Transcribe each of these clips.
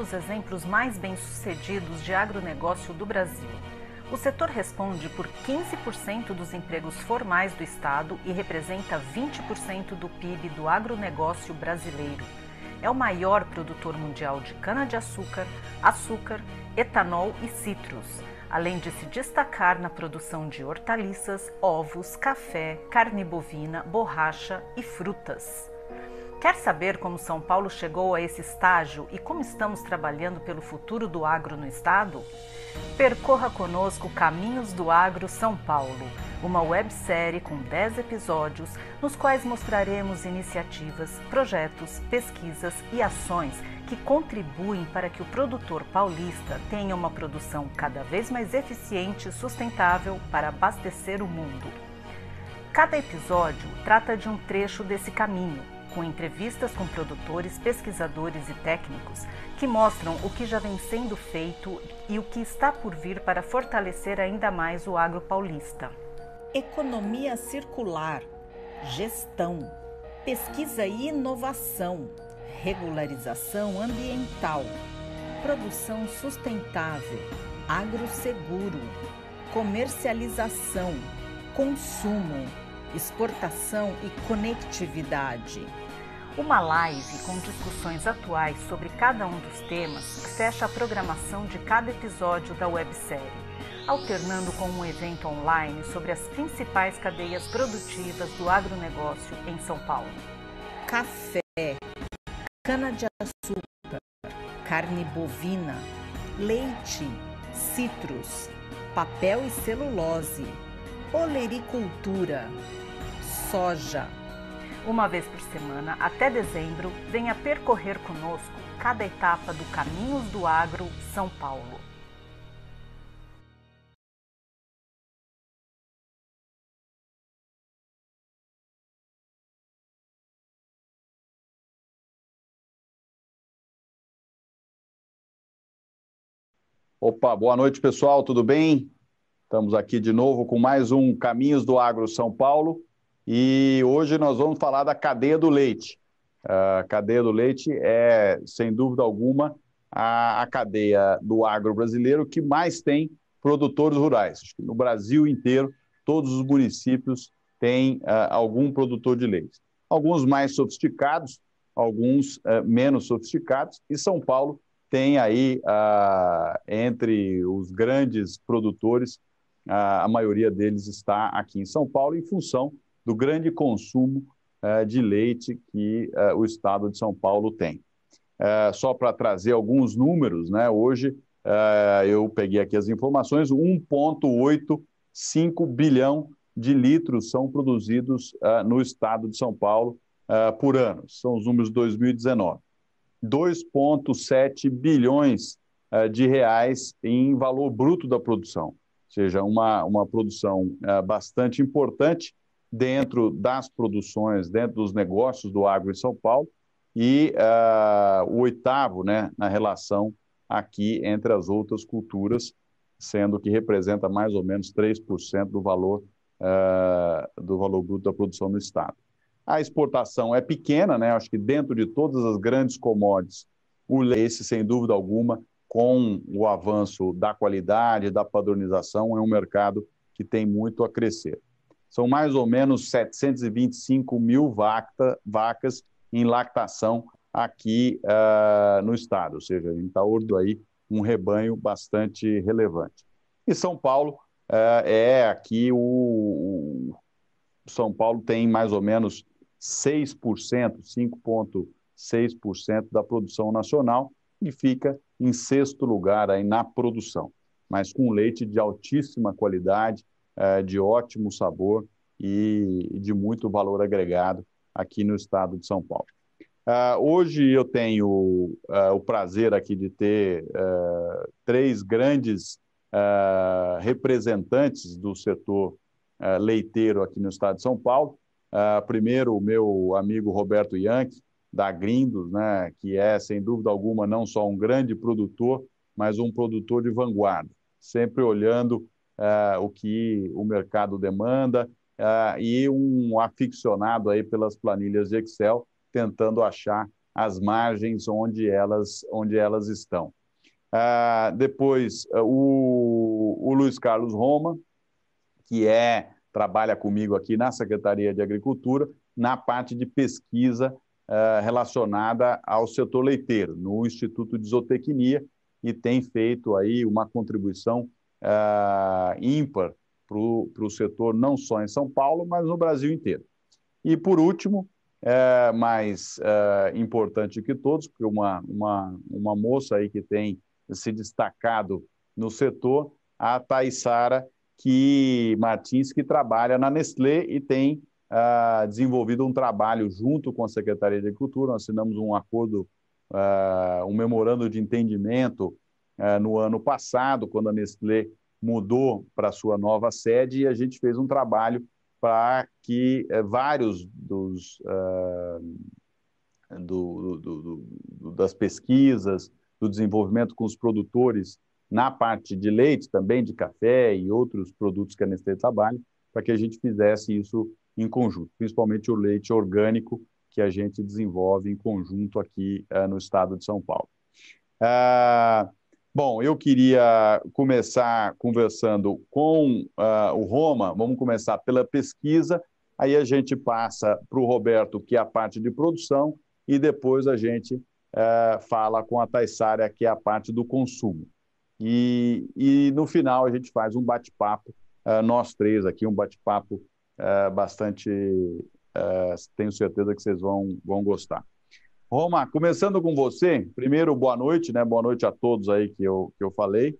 dos exemplos mais bem-sucedidos de agronegócio do Brasil. O setor responde por 15% dos empregos formais do Estado e representa 20% do PIB do agronegócio brasileiro. É o maior produtor mundial de cana-de-açúcar, açúcar, etanol e citros, além de se destacar na produção de hortaliças, ovos, café, carne bovina, borracha e frutas. Quer saber como São Paulo chegou a esse estágio e como estamos trabalhando pelo futuro do agro no estado? Percorra conosco Caminhos do Agro São Paulo, uma websérie com 10 episódios nos quais mostraremos iniciativas, projetos, pesquisas e ações que contribuem para que o produtor paulista tenha uma produção cada vez mais eficiente e sustentável para abastecer o mundo. Cada episódio trata de um trecho desse caminho com entrevistas com produtores, pesquisadores e técnicos que mostram o que já vem sendo feito e o que está por vir para fortalecer ainda mais o agro paulista. Economia circular, gestão, pesquisa e inovação, regularização ambiental, produção sustentável, agroseguro, comercialização, consumo, exportação e conectividade. Uma live com discussões atuais sobre cada um dos temas fecha a programação de cada episódio da websérie, alternando com um evento online sobre as principais cadeias produtivas do agronegócio em São Paulo. Café, cana-de-açúcar, carne bovina, leite, citros, papel e celulose, olericultura, soja, uma vez por semana, até dezembro, venha percorrer conosco cada etapa do Caminhos do Agro São Paulo. Opa, boa noite pessoal, tudo bem? Estamos aqui de novo com mais um Caminhos do Agro São Paulo. E hoje nós vamos falar da cadeia do leite. A cadeia do leite é, sem dúvida alguma, a, a cadeia do agro brasileiro que mais tem produtores rurais. No Brasil inteiro, todos os municípios têm uh, algum produtor de leite. Alguns mais sofisticados, alguns uh, menos sofisticados, e São Paulo tem aí, uh, entre os grandes produtores, a maioria deles está aqui em São Paulo, em função do grande consumo eh, de leite que eh, o estado de São Paulo tem. Eh, só para trazer alguns números, né? hoje eu peguei aqui as informações: 1,85 bilhão de litros são produzidos no estado de São Paulo por ano, são os números de 2019. 2,7 bilhões de reais em valor bruto da produção, ou seja, uma, uma produção bastante importante dentro das produções, dentro dos negócios do agro em São Paulo, e uh, o oitavo né, na relação aqui entre as outras culturas, sendo que representa mais ou menos 3% do valor, uh, do valor bruto da produção no Estado. A exportação é pequena, né? acho que dentro de todas as grandes commodities, o leite, sem dúvida alguma, com o avanço da qualidade, da padronização, é um mercado que tem muito a crescer são mais ou menos 725 mil vacta, vacas em lactação aqui uh, no estado, ou seja, em Itaúrdo tá aí um rebanho bastante relevante. E São Paulo uh, é aqui o, o, São Paulo tem mais ou menos 6%, 5,6% da produção nacional e fica em sexto lugar aí na produção, mas com leite de altíssima qualidade, é, de ótimo sabor e de muito valor agregado aqui no estado de São Paulo. Uh, hoje eu tenho uh, o prazer aqui de ter uh, três grandes representantes do setor leiteiro aqui no estado de São Paulo. primeiro, o meu amigo Roberto Yankee, da Grindos, né, que é, sem dúvida alguma, não só um grande produtor, mas um produtor de vanguarda, sempre olhando ah, o que o mercado demanda ah, e um aficionado aí pelas planilhas de Excel tentando achar as margens onde elas, onde elas estão. Uh, depois, uh, o, o, Luiz Carlos Roma, que é trabalha comigo aqui na Secretaria de Agricultura, na parte de pesquisa relacionada ao setor leiteiro, no Instituto de Zootecnia, e tem feito aí uma contribuição uh, ímpar para o setor, não só em São Paulo, mas no Brasil inteiro. E, por último, é, mais é, importante que todos, porque uma, uma, uma moça aí que tem se destacado no setor, a Taissara que Martins, que trabalha na Nestlé e tem ah, desenvolvido um trabalho junto com a Secretaria de Agricultura. Nós assinamos um acordo, ah, um memorando de entendimento é, no ano passado, quando a Nestlé mudou para sua nova sede, e a gente fez um trabalho para que é, vários dos, uh, do, do, do, das pesquisas, do desenvolvimento com os produtores na parte de leite, também de café e outros produtos que a Nestlé trabalha, para que a gente fizesse isso em conjunto, principalmente o leite orgânico que a gente desenvolve em conjunto aqui uh, no estado de São Paulo. Uh, Bom, eu queria começar conversando com uh, o Roma. Vamos começar pela pesquisa, aí a gente passa para o Roberto, que é a parte de produção, e depois a gente uh, fala com a Taissara, que é a parte do consumo. E, e no final a gente faz um bate-papo, uh, nós três aqui, um bate-papo eh, bastante. tenho certeza que vocês vão, vão gostar. Roma, começando com você, primeiro boa noite, né? Boa noite a todos aí que eu, que eu falei.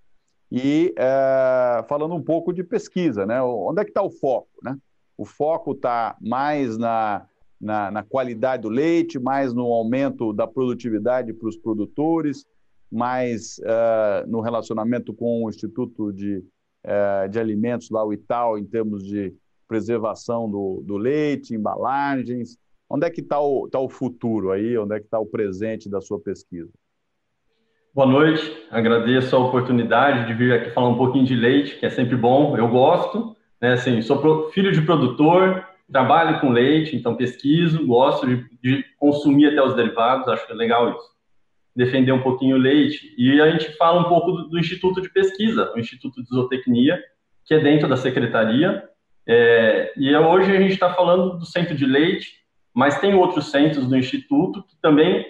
E é, falando um pouco de pesquisa, né? Onde é que está o foco, né? O foco está mais na, na, na, qualidade do leite, mais no aumento da produtividade para os produtores, mais é, no relacionamento com o Instituto de, é, de Alimentos, lá o ITAL, em termos de preservação do, do leite, embalagens, Onde é que está o, tá o futuro aí? Onde é que está o presente da sua pesquisa? Boa noite, agradeço a oportunidade de vir aqui falar um pouquinho de leite, que é sempre bom, eu gosto. Né? Assim, sou filho de produtor, trabalho com leite, então pesquiso, gosto de, de consumir até os derivados, acho que é legal isso. Defender um pouquinho o leite. E a gente fala um pouco do, do Instituto de Pesquisa, o Instituto de Zootecnia, que é dentro da Secretaria. É, e hoje a gente está falando do Centro de Leite, mas tem outros centros do Instituto que também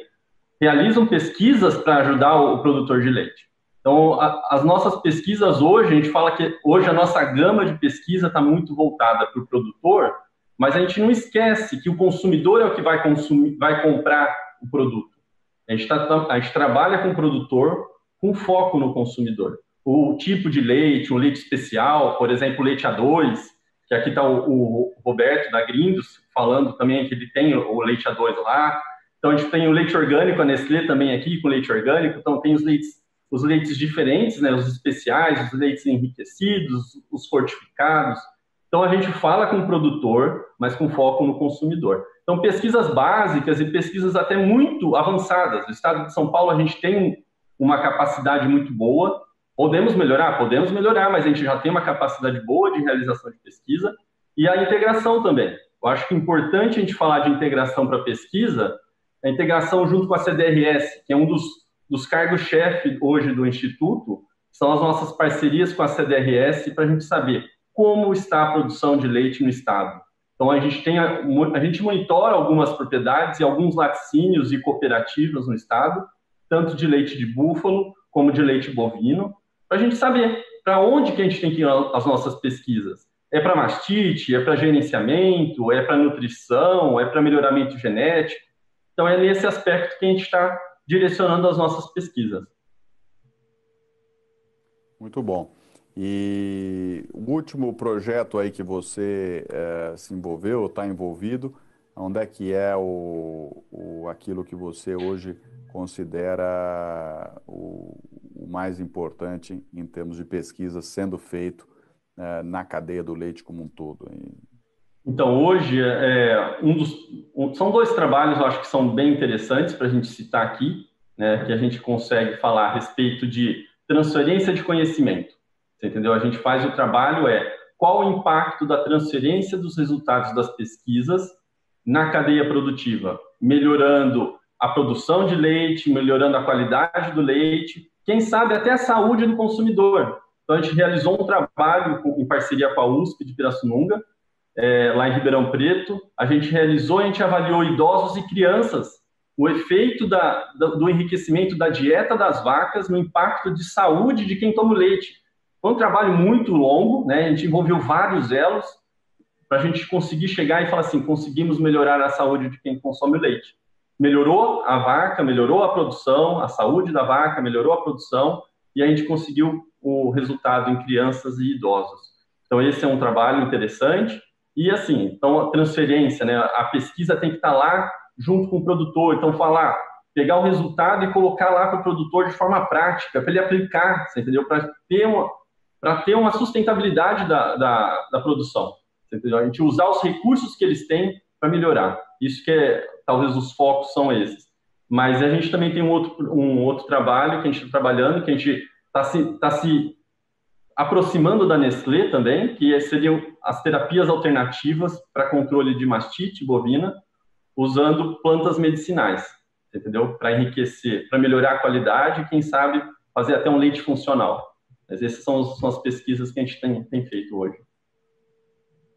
realizam pesquisas para ajudar o produtor de leite. Então, a, as nossas pesquisas hoje, a gente fala que hoje a nossa gama de pesquisa está muito voltada para o produtor, mas a gente não esquece que o consumidor é o que vai, consumir, vai comprar o produto. A gente, tá, tá, a gente trabalha com o produtor com foco no consumidor. O tipo de leite, o leite especial, por exemplo, leite A2, que aqui está o, o, Roberto da Grindos falando também que ele tem o leite A2 lá. Então a gente tem o leite orgânico, a Nestlé também aqui com leite orgânico. Então tem os leites, os leites diferentes, né, os especiais, os leites enriquecidos, os fortificados. Então a gente fala com o produtor, mas com foco no consumidor. Então pesquisas básicas e pesquisas até muito avançadas. No estado de São Paulo a gente tem uma capacidade muito boa, Podemos melhorar? Podemos melhorar, mas a gente já tem uma capacidade boa de realização de pesquisa e a integração também. Eu acho que é importante a gente falar de integração para pesquisa, a integração junto com a CDRS, que é um dos, dos cargos-chefe hoje do Instituto, são as nossas parcerias com a CDRS para a gente saber como está a produção de leite no estado. Então, a gente, tem a, a gente monitora algumas propriedades e alguns laticínios e cooperativas no estado, tanto de leite de búfalo como de leite bovino, para a gente saber para onde que a gente tem que ir as nossas pesquisas. É para mastite, é para gerenciamento, é para nutrição, é para melhoramento genético. Então, é nesse aspecto que a gente está direcionando as nossas pesquisas. Muito bom. E o último projeto aí que você é, se envolveu, está envolvido, onde é que é o, o, aquilo que você hoje considera o, mais importante em termos de pesquisa sendo feito é, na cadeia do leite como um todo. Então, hoje, é, é, um dos, um, são dois trabalhos, eu acho que são bem interessantes para a gente citar aqui, né, que a gente consegue falar a respeito de transferência de conhecimento. entendeu? A gente faz o trabalho é qual o impacto da transferência dos resultados das pesquisas na cadeia produtiva, melhorando a produção de leite, melhorando a qualidade do leite quem sabe até a saúde do consumidor. Então, a gente realizou um trabalho em parceria com a USP de Pirassununga, é, lá em Ribeirão Preto. A gente realizou, a gente avaliou idosos e crianças, o efeito da, do enriquecimento da dieta das vacas no impacto de saúde de quem toma o leite. Foi um trabalho muito longo, né? a gente envolveu vários elos para a gente conseguir chegar e falar assim, conseguimos melhorar a saúde de quem consome o leite melhorou a vaca, melhorou a produção, a saúde da vaca, melhorou a produção e a gente conseguiu o resultado em crianças e idosos. Então esse é um trabalho interessante e assim, então a transferência, né, a pesquisa tem que estar lá junto com o produtor, então falar, pegar o resultado e colocar lá para o produtor de forma prática, para ele aplicar, entendeu? Para ter uma para ter uma sustentabilidade da, da, da produção. Entendeu? A gente usar os recursos que eles têm para melhorar. Isso que é, talvez os focos são esses. Mas a gente também tem um outro, um outro trabalho que a gente está trabalhando, que a gente está se, tá se aproximando da Nestlé também, que seriam as terapias alternativas para controle de mastite bovina, usando plantas medicinais, entendeu? Para enriquecer, para melhorar a qualidade e, quem sabe, fazer até um leite funcional. Mas essas são, são as pesquisas que a gente tem, tem feito hoje.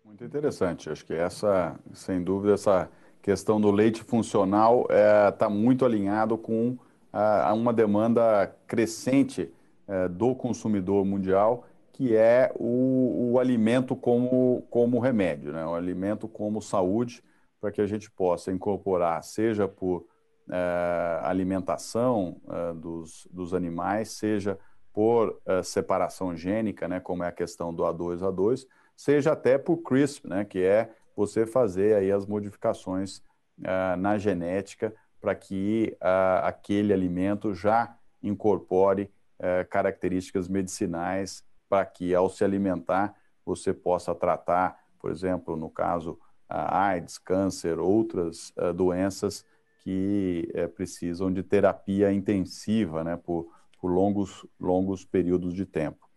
Muito interessante. Acho que essa, sem dúvida, essa questão do leite funcional está é, tá muito alinhado com a, a uma demanda crescente é, do consumidor mundial, que é o, o, alimento como, como remédio, né? o alimento como saúde, para que a gente possa incorporar, seja por é, alimentação é, dos, dos animais, seja por é, separação gênica, né, como é a questão do A2A2, seja até por CRISP, né, que é você fazer aí as modificações uh, na genética para que uh, aquele alimento já incorpore uh, características medicinais para que ao se alimentar você possa tratar, por exemplo, no caso AIDS, câncer, outras doenças que eh, precisam de terapia intensiva, né, por, por longos longos períodos de tempo.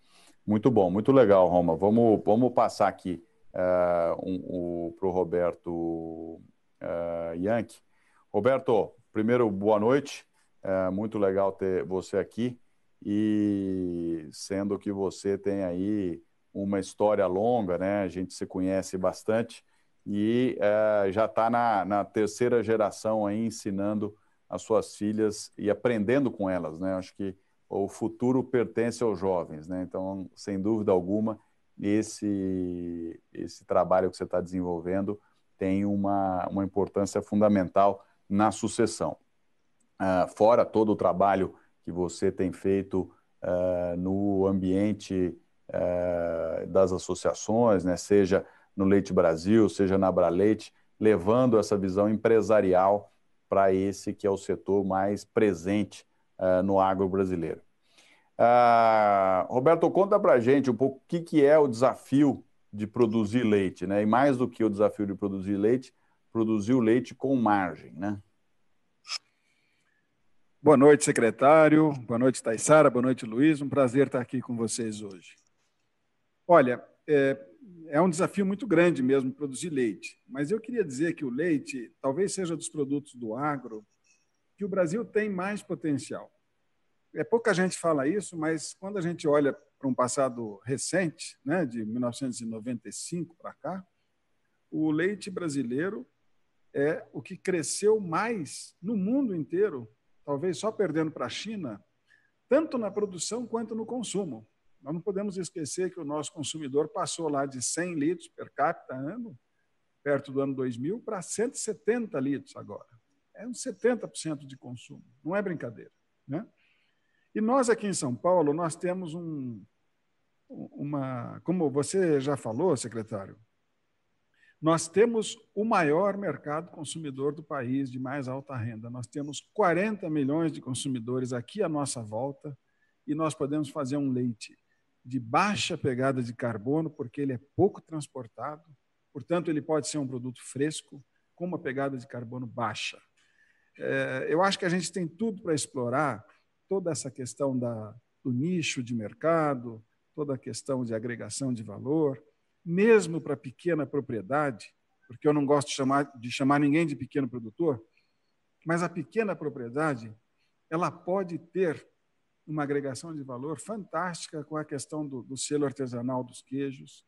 Muito bom, muito legal, Roma. Vamos, vamos passar aqui uh, um, para o Roberto uh, eh, Yankee. Roberto, primeiro, boa noite. É muito legal ter você aqui. E sendo que você tem aí uma história longa, né? A gente se conhece bastante e é, já está na, na, terceira geração aí ensinando as suas filhas e aprendendo com elas, né? Acho que o futuro pertence aos jovens, né? Então, sem dúvida alguma, esse, esse trabalho que você está desenvolvendo tem uma, uma importância fundamental na sucessão. Uh, fora todo o trabalho que você tem feito uh, no ambiente uh, das associações, né? seja no Leite Brasil, seja na Braleite, levando essa visão empresarial para esse que é o setor mais presente no agro brasileiro. Ah, Roberto, conta para gente um pouco o que, que é o desafio de produzir leite, né? E mais do que o desafio de produzir leite, produzir o leite com margem, né? Boa noite, secretário. Boa noite, Taisara. Boa noite, Luiz. Um prazer estar aqui com vocês hoje. Olha, é, é um desafio muito grande mesmo produzir leite, mas eu queria dizer que o leite talvez seja dos produtos do agro que o Brasil tem mais potencial é pouca gente fala isso, mas quando a gente olha para um passado recente, né, de 1995 para cá, o leite brasileiro é o que cresceu mais no mundo inteiro, talvez só perdendo para a China, tanto na produção quanto no consumo. Nós não podemos esquecer que o nosso consumidor passou lá de 100 litros per capita ano, perto do ano 2000, para 170 litros agora. É uns 70% de consumo, não é brincadeira. Né? E nós aqui em São Paulo, nós temos um, uma, como você já falou, secretário, nós temos o maior mercado consumidor do país de mais alta renda. Nós temos 40 milhões de consumidores aqui à nossa volta e nós podemos fazer um leite de baixa pegada de carbono, porque ele é pouco transportado, portanto, ele pode ser um produto fresco com uma pegada de carbono baixa. É, eu acho que a gente tem tudo para explorar toda essa questão da, do nicho de mercado, toda a questão de agregação de valor, mesmo para pequena propriedade, porque eu não gosto de chamar, de chamar ninguém de pequeno produtor, mas a pequena propriedade ela pode ter uma agregação de valor fantástica com a questão do, do selo artesanal dos queijos.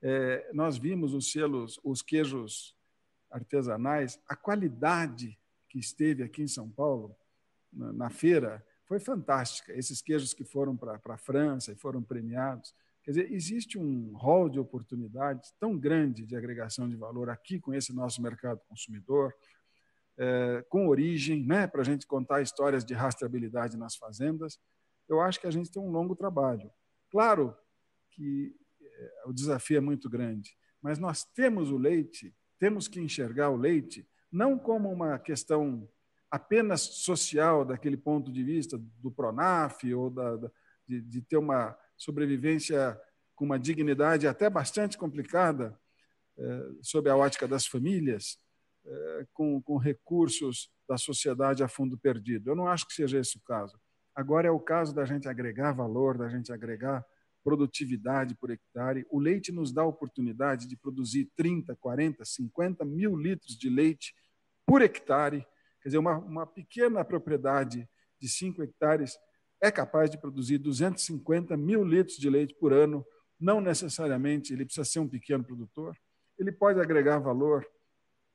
É, nós vimos os selos, os queijos artesanais, a qualidade que esteve aqui em São Paulo na, na feira foi fantástica. Esses queijos que foram para a França e foram premiados. Quer dizer, existe um rol de oportunidades tão grande de agregação de valor aqui com esse nosso mercado consumidor, é, com origem, né, para a gente contar histórias de rastreabilidade nas fazendas. Eu acho que a gente tem um longo trabalho. Claro que é, o desafio é muito grande, mas nós temos o leite, temos que enxergar o leite não como uma questão apenas social, daquele ponto de vista do PRONAF, ou da, da, de, de ter uma sobrevivência com uma dignidade até bastante complicada, eh, sob a ótica das famílias, eh, com, com recursos da sociedade a fundo perdido. Eu não acho que seja esse o caso. Agora é o caso da gente agregar valor, da gente agregar produtividade por hectare. O leite nos dá a oportunidade de produzir 30, 40, 50 mil litros de leite por hectare Quer dizer, uma, uma pequena propriedade de 5 hectares é capaz de produzir 250 mil litros de leite por ano. Não necessariamente ele precisa ser um pequeno produtor. Ele pode agregar valor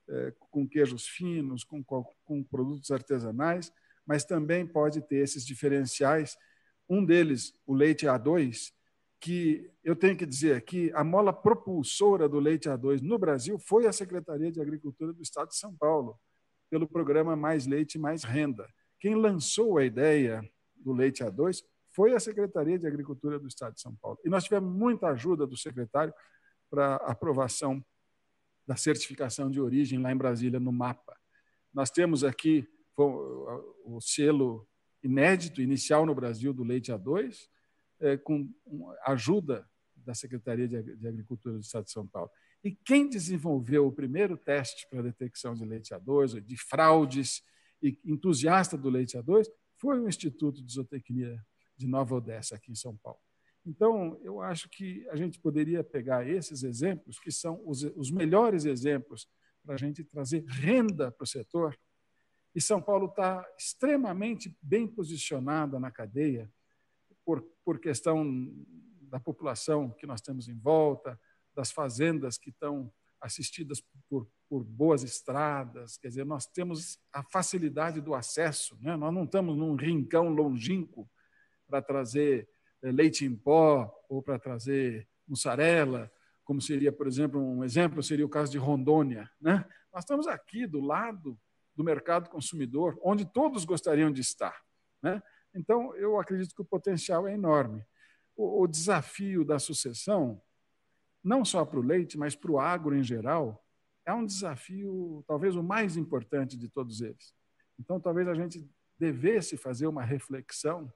eh, com queijos finos, com, com produtos artesanais, mas também pode ter esses diferenciais. Um deles, o leite A2, que eu tenho que dizer que a mola propulsora do leite A2 no Brasil foi a Secretaria de Agricultura do Estado de São Paulo pelo programa Mais Leite, Mais Renda. Quem lançou a ideia do Leite A2 foi a Secretaria de Agricultura do Estado de São Paulo. E nós tivemos muita ajuda do secretário para aprovação da certificação de origem lá em Brasília, no mapa. Nós temos aqui o selo inédito inicial no Brasil do leite A2, é, com ajuda da Secretaria de Agricultura do Estado de São Paulo. E quem desenvolveu o primeiro teste para detecção de leite A2, de fraudes, e entusiasta do leite A2, foi o Instituto de Zootecnia de Nova Odessa, aqui em São Paulo. Então, eu acho que a gente poderia pegar esses exemplos, que são os, os melhores exemplos para a gente trazer renda para o setor. E São Paulo está extremamente bem posicionada na cadeia, por, por questão da população que nós temos em volta, das fazendas que estão assistidas por, por boas estradas, quer dizer, nós temos a facilidade do acesso, né? nós não estamos num rincão longínquo para trazer eh, leite em pó ou para trazer mussarela, como seria, por exemplo, um exemplo seria o caso de Rondônia. Né? Nós estamos aqui do lado do mercado consumidor, onde todos gostariam de estar. Né? Então, eu acredito que o potencial é enorme. O, o desafio da sucessão não só para o leite, mas para o agro em geral, é um desafio talvez o mais importante de todos eles. Então, talvez a gente devesse fazer uma reflexão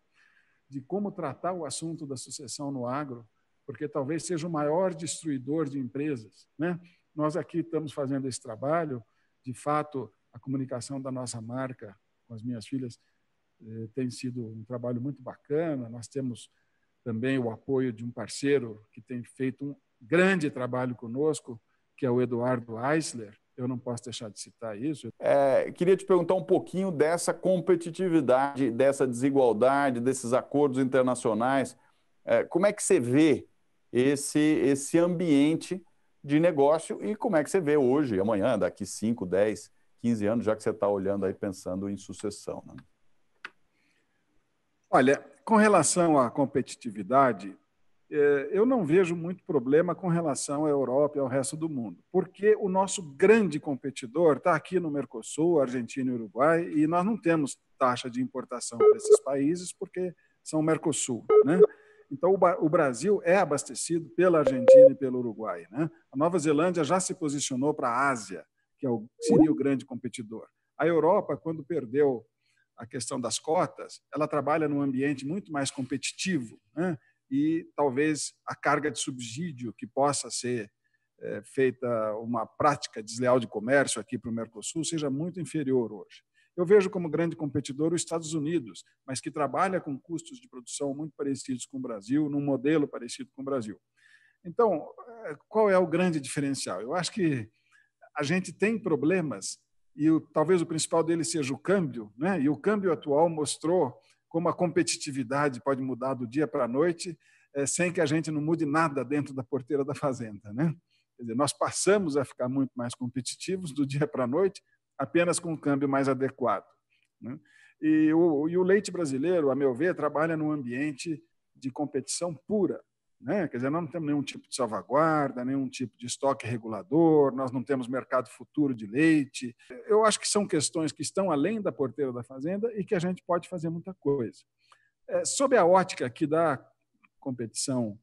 de como tratar o assunto da sucessão no agro, porque talvez seja o maior destruidor de empresas. Né? Nós aqui estamos fazendo esse trabalho, de fato, a comunicação da nossa marca com as minhas filhas eh, tem sido um trabalho muito bacana. Nós temos também o apoio de um parceiro que tem feito um grande trabalho conosco, que é o Eduardo Eisler, eu não posso deixar de citar isso. É, queria te perguntar um pouquinho dessa competitividade, dessa desigualdade, desses acordos internacionais. É, como é que você vê esse, esse ambiente de negócio e como é que você vê hoje, amanhã, daqui 5, 10, 15 anos, já que você está olhando aí pensando em sucessão? Né? Olha, com relação à competitividade, eh, eu não vejo muito problema com relação à Europa e ao resto do mundo, porque o nosso grande competidor está aqui no Mercosul, Argentina e Uruguai, e nós não temos taxa de importação para esses países porque são Mercosul, né? Então, o Brasil é abastecido pela Argentina e pelo Uruguai. Né? A Nova Zelândia já se posicionou para a Ásia, que é seria o grande competidor. A Europa, quando perdeu a questão das cotas, ela trabalha num ambiente muito mais competitivo. Né? e talvez a carga de subsídio que possa ser é, feita uma prática desleal de comércio aqui para o Mercosul seja muito inferior hoje. Eu vejo como grande competidor os Estados Unidos, mas que trabalha com custos de produção muito parecidos com o Brasil, num modelo parecido com o Brasil. Então, é, qual é o grande diferencial? Eu acho que a gente tem problemas e o, talvez o principal deles seja o câmbio, né? E o câmbio atual mostrou como a competitividade pode mudar do dia para a noite, é, sem que a gente não mude nada dentro da porteira da fazenda. Né? Quer dizer, nós passamos a ficar muito mais competitivos do dia para a noite, apenas com um câmbio mais adequado. Né? E, o, e o leite brasileiro, a meu ver, trabalha num ambiente de competição pura. Né? Quer dizer, nós não temos nenhum tipo de salvaguarda, nenhum tipo de estoque regulador, nós não temos mercado futuro de leite. Eu acho que são questões que estão além da porteira da fazenda e que a gente pode fazer muita coisa. É, sob a ótica aqui da competição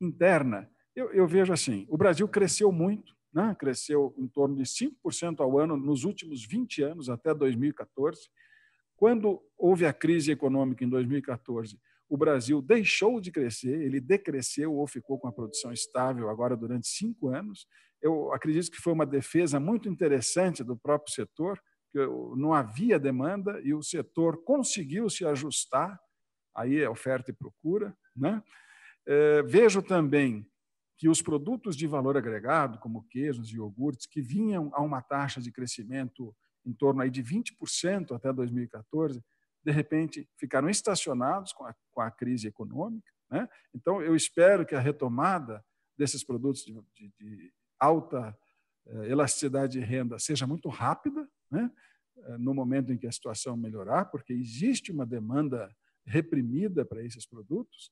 interna, eu, eu vejo assim: o Brasil cresceu muito, né? cresceu em torno de 5% ao ano nos últimos 20 anos, até 2014. Quando houve a crise econômica em 2014, o Brasil deixou de crescer, ele decresceu ou ficou com a produção estável agora durante cinco anos. Eu acredito que foi uma defesa muito interessante do próprio setor, que não havia demanda e o setor conseguiu se ajustar, aí é oferta e procura. Né? É, vejo também que os produtos de valor agregado, como queijos e iogurtes, que vinham a uma taxa de crescimento em torno aí de 20% até 2014, de repente ficaram estacionados com a, com a crise econômica. Né? Então, eu espero que a retomada desses produtos de, de, de alta eh, elasticidade de renda seja muito rápida, né? Eh, no momento em que a situação melhorar, porque existe uma demanda reprimida para esses produtos.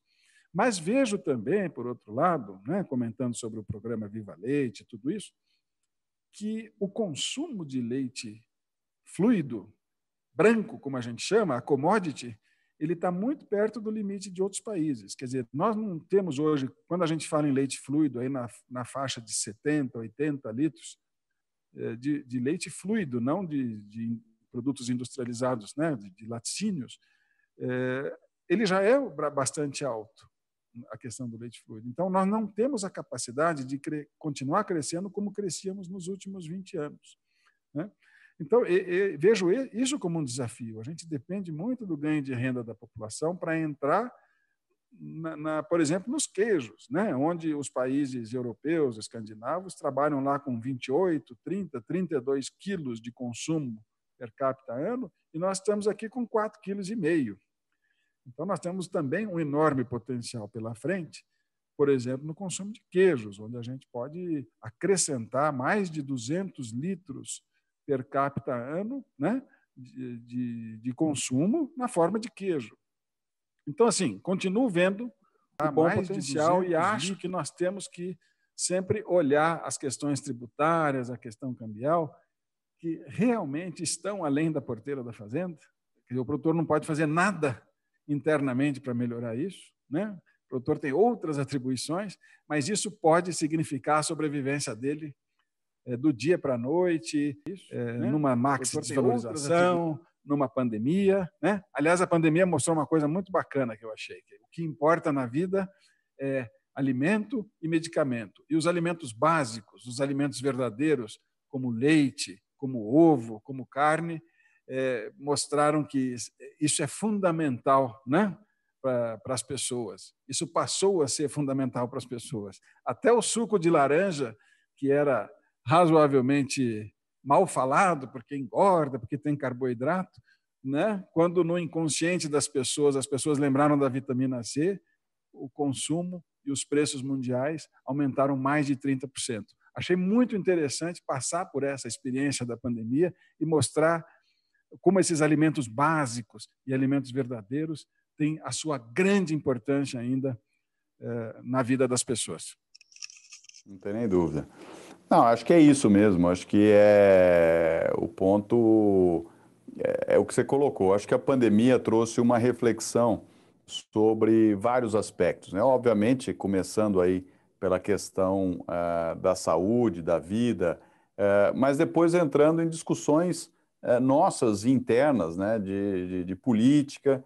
Mas vejo também, por outro lado, né, comentando sobre o programa Viva Leite, tudo isso, que o consumo de leite fluido branco, como a gente chama, a commodity, ele está muito perto do limite de outros países. Quer dizer, nós não temos hoje, quando a gente fala em leite fluido, aí na, na faixa de 70, 80 litros eh, de, de leite fluido, não de, de produtos industrializados, né, de, de laticínios, é, ele já é bastante alto, a questão do leite fluido. Então, nós não temos a capacidade de cre continuar crescendo como crescíamos nos últimos 20 anos. Né? Então, e, e, vejo isso como um desafio. A gente depende muito do ganho de renda da população para entrar, na, na, por exemplo, nos queijos, né? onde os países europeus, escandinavos, trabalham lá com 28, 30, 32 quilos de consumo per capita ano, e nós estamos aqui com 4,5 quilos. Então, nós temos também um enorme potencial pela frente, por exemplo, no consumo de queijos, onde a gente pode acrescentar mais de 200 litros per capita ano né, de, de, de consumo na forma de queijo. Então, assim, continuo vendo a mais potencial e acho que nós temos que sempre olhar as questões tributárias, a questão cambial, que realmente estão além da porteira da fazenda. Dizer, o produtor não pode fazer nada internamente para melhorar isso, né? O produtor tem outras atribuições, mas isso pode significar a sobrevivência dele é, do dia para a noite, Isso, é, né? numa máxima desvalorização, numa pandemia. Né? Aliás, a pandemia mostrou uma coisa muito bacana que eu achei: que o que importa na vida é alimento e medicamento. E os alimentos básicos, os alimentos verdadeiros, como leite, como ovo, como carne, é, mostraram que isso é fundamental né, para as pessoas. Isso passou a ser fundamental para as pessoas. Até o suco de laranja, que era razoavelmente mal falado, porque engorda, porque tem carboidrato, né? Quando no inconsciente das pessoas, as pessoas lembraram da vitamina C, o consumo e os preços mundiais aumentaram mais de 30%. Achei muito interessante passar por essa experiência da pandemia e mostrar como esses alimentos básicos e alimentos verdadeiros têm a sua grande importância ainda eh, na vida das pessoas. Não tem nem dúvida. Não, acho que é isso mesmo. Acho que é o ponto é, é o que você colocou. Acho que a pandemia trouxe uma reflexão sobre vários aspectos, né? Obviamente, começando aí pela questão uh, da saúde, da vida, uh, mas depois entrando em discussões uh, nossas internas, né? De, de, de política,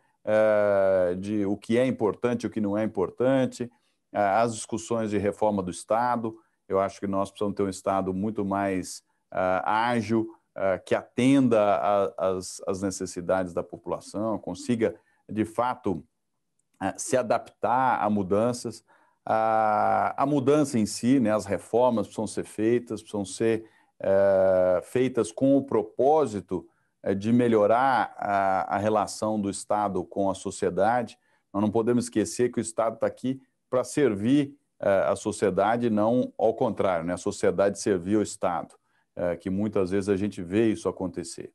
de o que é importante, o que não é importante, as discussões de reforma do Estado. Eu acho que nós precisamos ter um Estado muito mais uh, ágil, uh, que atenda às necessidades da população, consiga, de fato, uh, se adaptar a mudanças. A, mudança em si, né, as reformas precisam ser feitas, precisam ser eh, feitas com o propósito eh, de melhorar a, a, relação do Estado com a sociedade. Nós não podemos esquecer que o Estado está aqui para servir é, a sociedade, não ao contrário, né? a sociedade servir ao Estado, é, que muitas vezes a gente vê isso acontecer.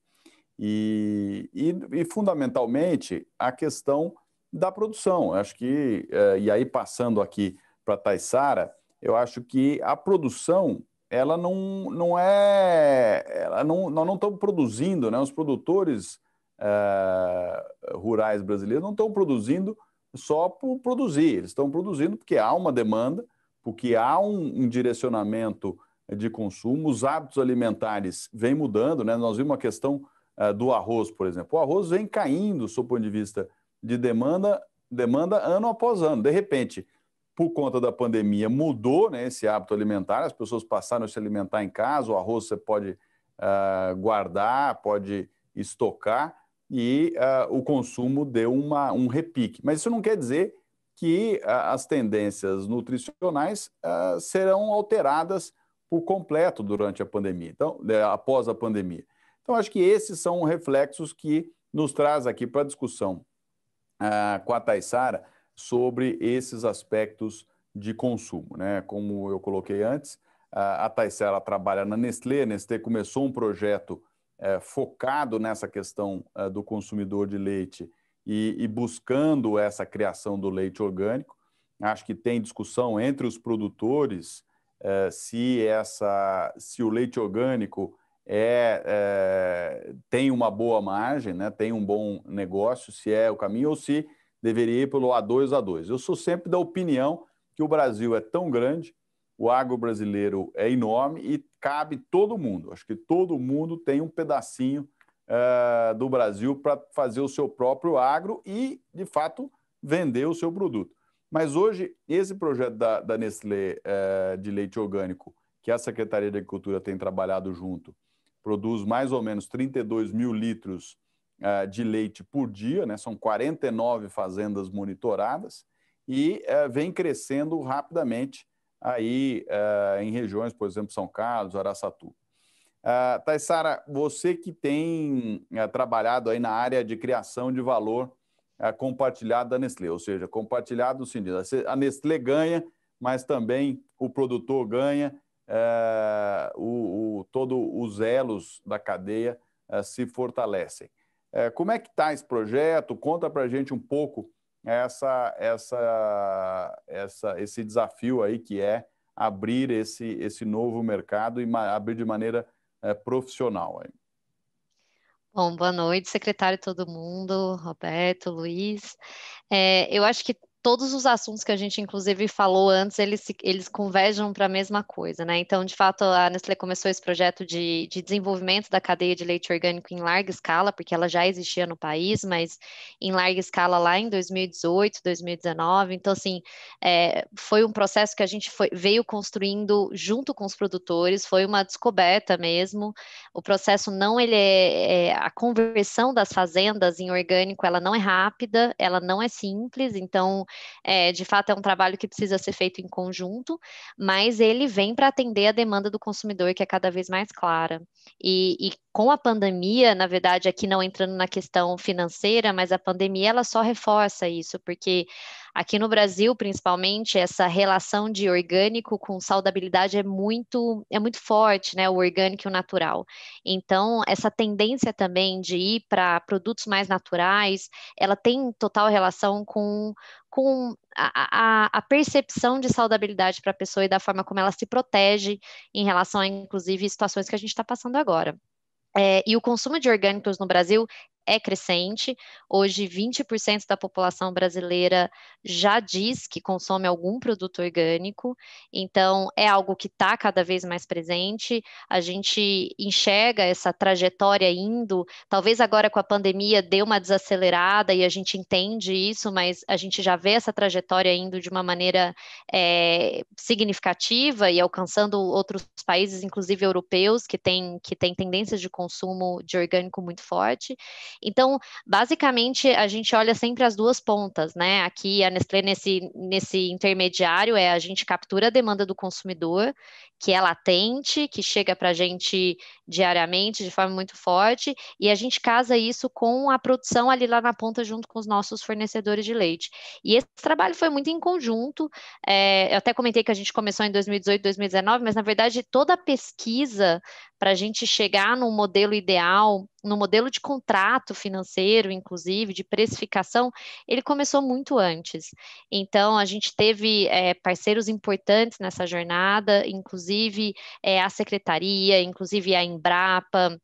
E, e, e fundamentalmente, a questão da produção. Eu acho que, é, e aí passando aqui para a Taissara, eu acho que a produção ela não, não é. Ela não, nós não estamos produzindo, né? os produtores uh, rurais brasileiros não estão produzindo só por produzir, eles estão produzindo porque há uma demanda, porque há um, um direcionamento eh, de consumo, os hábitos alimentares vêm mudando, né? Nós vimos a questão uh, do arroz, por exemplo. O arroz vem caindo, do seu ponto de vista de demanda, demanda ano após ano. De repente, por conta da pandemia, mudou né, esse hábito alimentar, as pessoas passaram a se alimentar em casa, o arroz você pode uh, guardar, pode estocar, e uh, o consumo deu uma, um repique. Mas isso não quer dizer que uh, as tendências nutricionais uh, serão alteradas por completo durante a pandemia, então, né, após a pandemia. Então, acho que esses são reflexos que nos traz aqui para a discussão com a Taissara sobre esses aspectos de consumo. Né? Como eu coloquei antes, a Taissara trabalha na Nestlé, a Nestlé começou um projeto é, focado nessa questão é, do consumidor de leite e, e, buscando essa criação do leite orgânico. Acho que tem discussão entre os produtores é, se, essa, se o leite orgânico é, é tem uma boa margem, né, tem um bom negócio, se é o caminho ou se deveria ir pelo A2 a 2. Eu sou sempre da opinião que o Brasil é tão grande, o agro brasileiro é enorme e cabe todo mundo. Acho que todo mundo tem um pedacinho uh, do Brasil para fazer o seu próprio agro e, de fato, vender o seu produto. Mas hoje, esse projeto da, da Nestlé uh, de leite orgânico, que a Secretaria de Agricultura tem trabalhado junto, produz mais ou menos 32 mil litros uh, de leite por dia, né? são 49 fazendas monitoradas, e vem crescendo rapidamente aí eh, em regiões, por exemplo, São Carlos, Araçatuba. Uh, ah, Taisara, você que tem uh, trabalhado aí na área de criação de valor uh, compartilhado da Nestlé, ou seja, compartilhado no sentido, a Nestlé ganha, mas também o produtor ganha, uh, o, o, todos os elos da cadeia se fortalecem. como é que está esse projeto? Conta para a gente um pouco essa, essa, essa, esse desafio aí que é abrir esse, esse novo mercado e abrir de maneira é, profissional. Aí. Bom, boa noite, secretário todo mundo, Roberto, Luiz. É, eu acho que todos os assuntos que a gente inclusive falou antes, eles, eles convergem para a mesma coisa, né? Então, de fato, a Nestlé começou esse projeto de, de desenvolvimento da cadeia de leite orgânico em larga escala, porque ela já existia no país, mas em larga escala lá em 2018, 2019. Então, assim, é, foi um processo que a gente foi, veio construindo junto com os produtores, foi uma descoberta mesmo. O processo não, ele é, é a conversão das fazendas em orgânico, ela não é rápida, ela não é simples, então é, de fato, é um trabalho que precisa ser feito em conjunto, mas ele vem para atender a demanda do consumidor, que é cada vez mais clara. E, e com a pandemia, na verdade, aqui não entrando na questão financeira, mas a pandemia ela só reforça isso, porque aqui no Brasil, principalmente, essa relação de orgânico com saudabilidade é muito é muito forte, né? O orgânico e o natural. Então, essa tendência também de ir para produtos mais naturais, ela tem total relação com com a, a, a, percepção de saudabilidade para a pessoa e da forma como ela se protege em relação a, inclusive, situações que a gente está passando agora. É, e o consumo de orgânicos no Brasil é crescente. Hoje, 20% da população brasileira já diz que consome algum produto orgânico, então é algo que está cada vez mais presente. A gente enxerga essa trajetória indo, talvez agora com a pandemia dê uma desacelerada e a gente entende isso, mas a gente já vê essa trajetória indo de uma maneira é, significativa e alcançando outros países, inclusive europeus, que têm que tem tendências de consumo de orgânico muito forte. Então, basicamente, a gente olha sempre as duas pontas, né? Aqui a Nestlé nesse, nesse intermediário é a gente captura a demanda do consumidor que é latente, que chega para a gente diariamente de forma muito forte, e a gente casa isso com a produção ali lá na ponta junto com os nossos fornecedores de leite. E esse trabalho foi muito em conjunto. É, eu até comentei que a gente começou em 2018, 2019, mas na verdade toda a pesquisa para a gente chegar no modelo ideal, no modelo de contrato financeiro, inclusive, de precificação, ele começou muito antes. Então, a gente teve é, parceiros importantes nessa jornada, inclusive inclusive é, a secretaria, inclusive a Embrapa,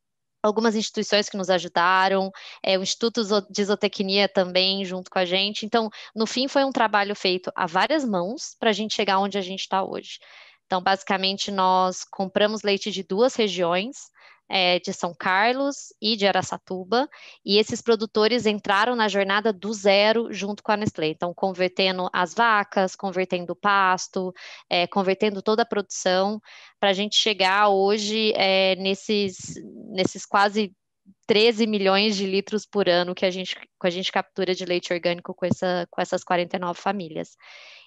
algumas instituições que nos ajudaram, é, o Instituto de Isotecnia também junto com a gente. Então, no fim, foi um trabalho feito a várias mãos para a gente chegar onde a gente está hoje. Então, basicamente, nós compramos leite de duas regiões, é, de São Carlos e de Araçatuba, e esses produtores entraram na jornada do zero junto com a Nestlé, então convertendo as vacas, convertendo o pasto, é, convertendo toda a produção, para a gente chegar hoje é, nesses, nesses quase 13 milhões de litros por ano que a gente, que a gente captura de leite orgânico com, essa, com essas 49 famílias.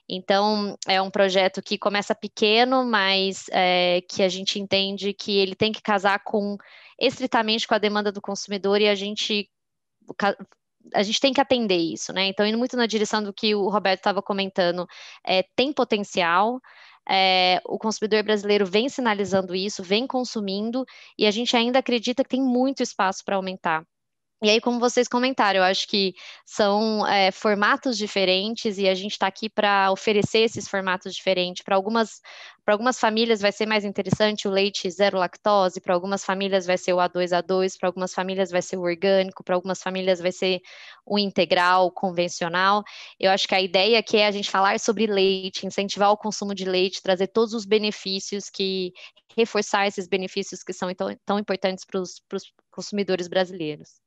Então, é um projeto que começa pequeno, mas é, que a gente entende que ele tem que casar com estritamente com a demanda do consumidor e a gente a gente tem que atender isso, né? Então, indo muito na direção do que o Roberto estava comentando, é, tem potencial, é, o consumidor brasileiro vem sinalizando isso, vem consumindo, e a gente ainda acredita que tem muito espaço para aumentar. E aí, como vocês comentaram, eu acho que são é, formatos diferentes e a gente está aqui para oferecer esses formatos diferentes. Para algumas, algumas famílias vai ser mais interessante o leite zero lactose, para algumas famílias vai ser o A2A2, para algumas famílias vai ser o orgânico, para algumas famílias vai ser o integral, o convencional. Eu acho que a ideia aqui é a gente falar sobre leite, incentivar o consumo de leite, trazer todos os benefícios que reforçar esses benefícios que são tão, tão importantes para os consumidores brasileiros.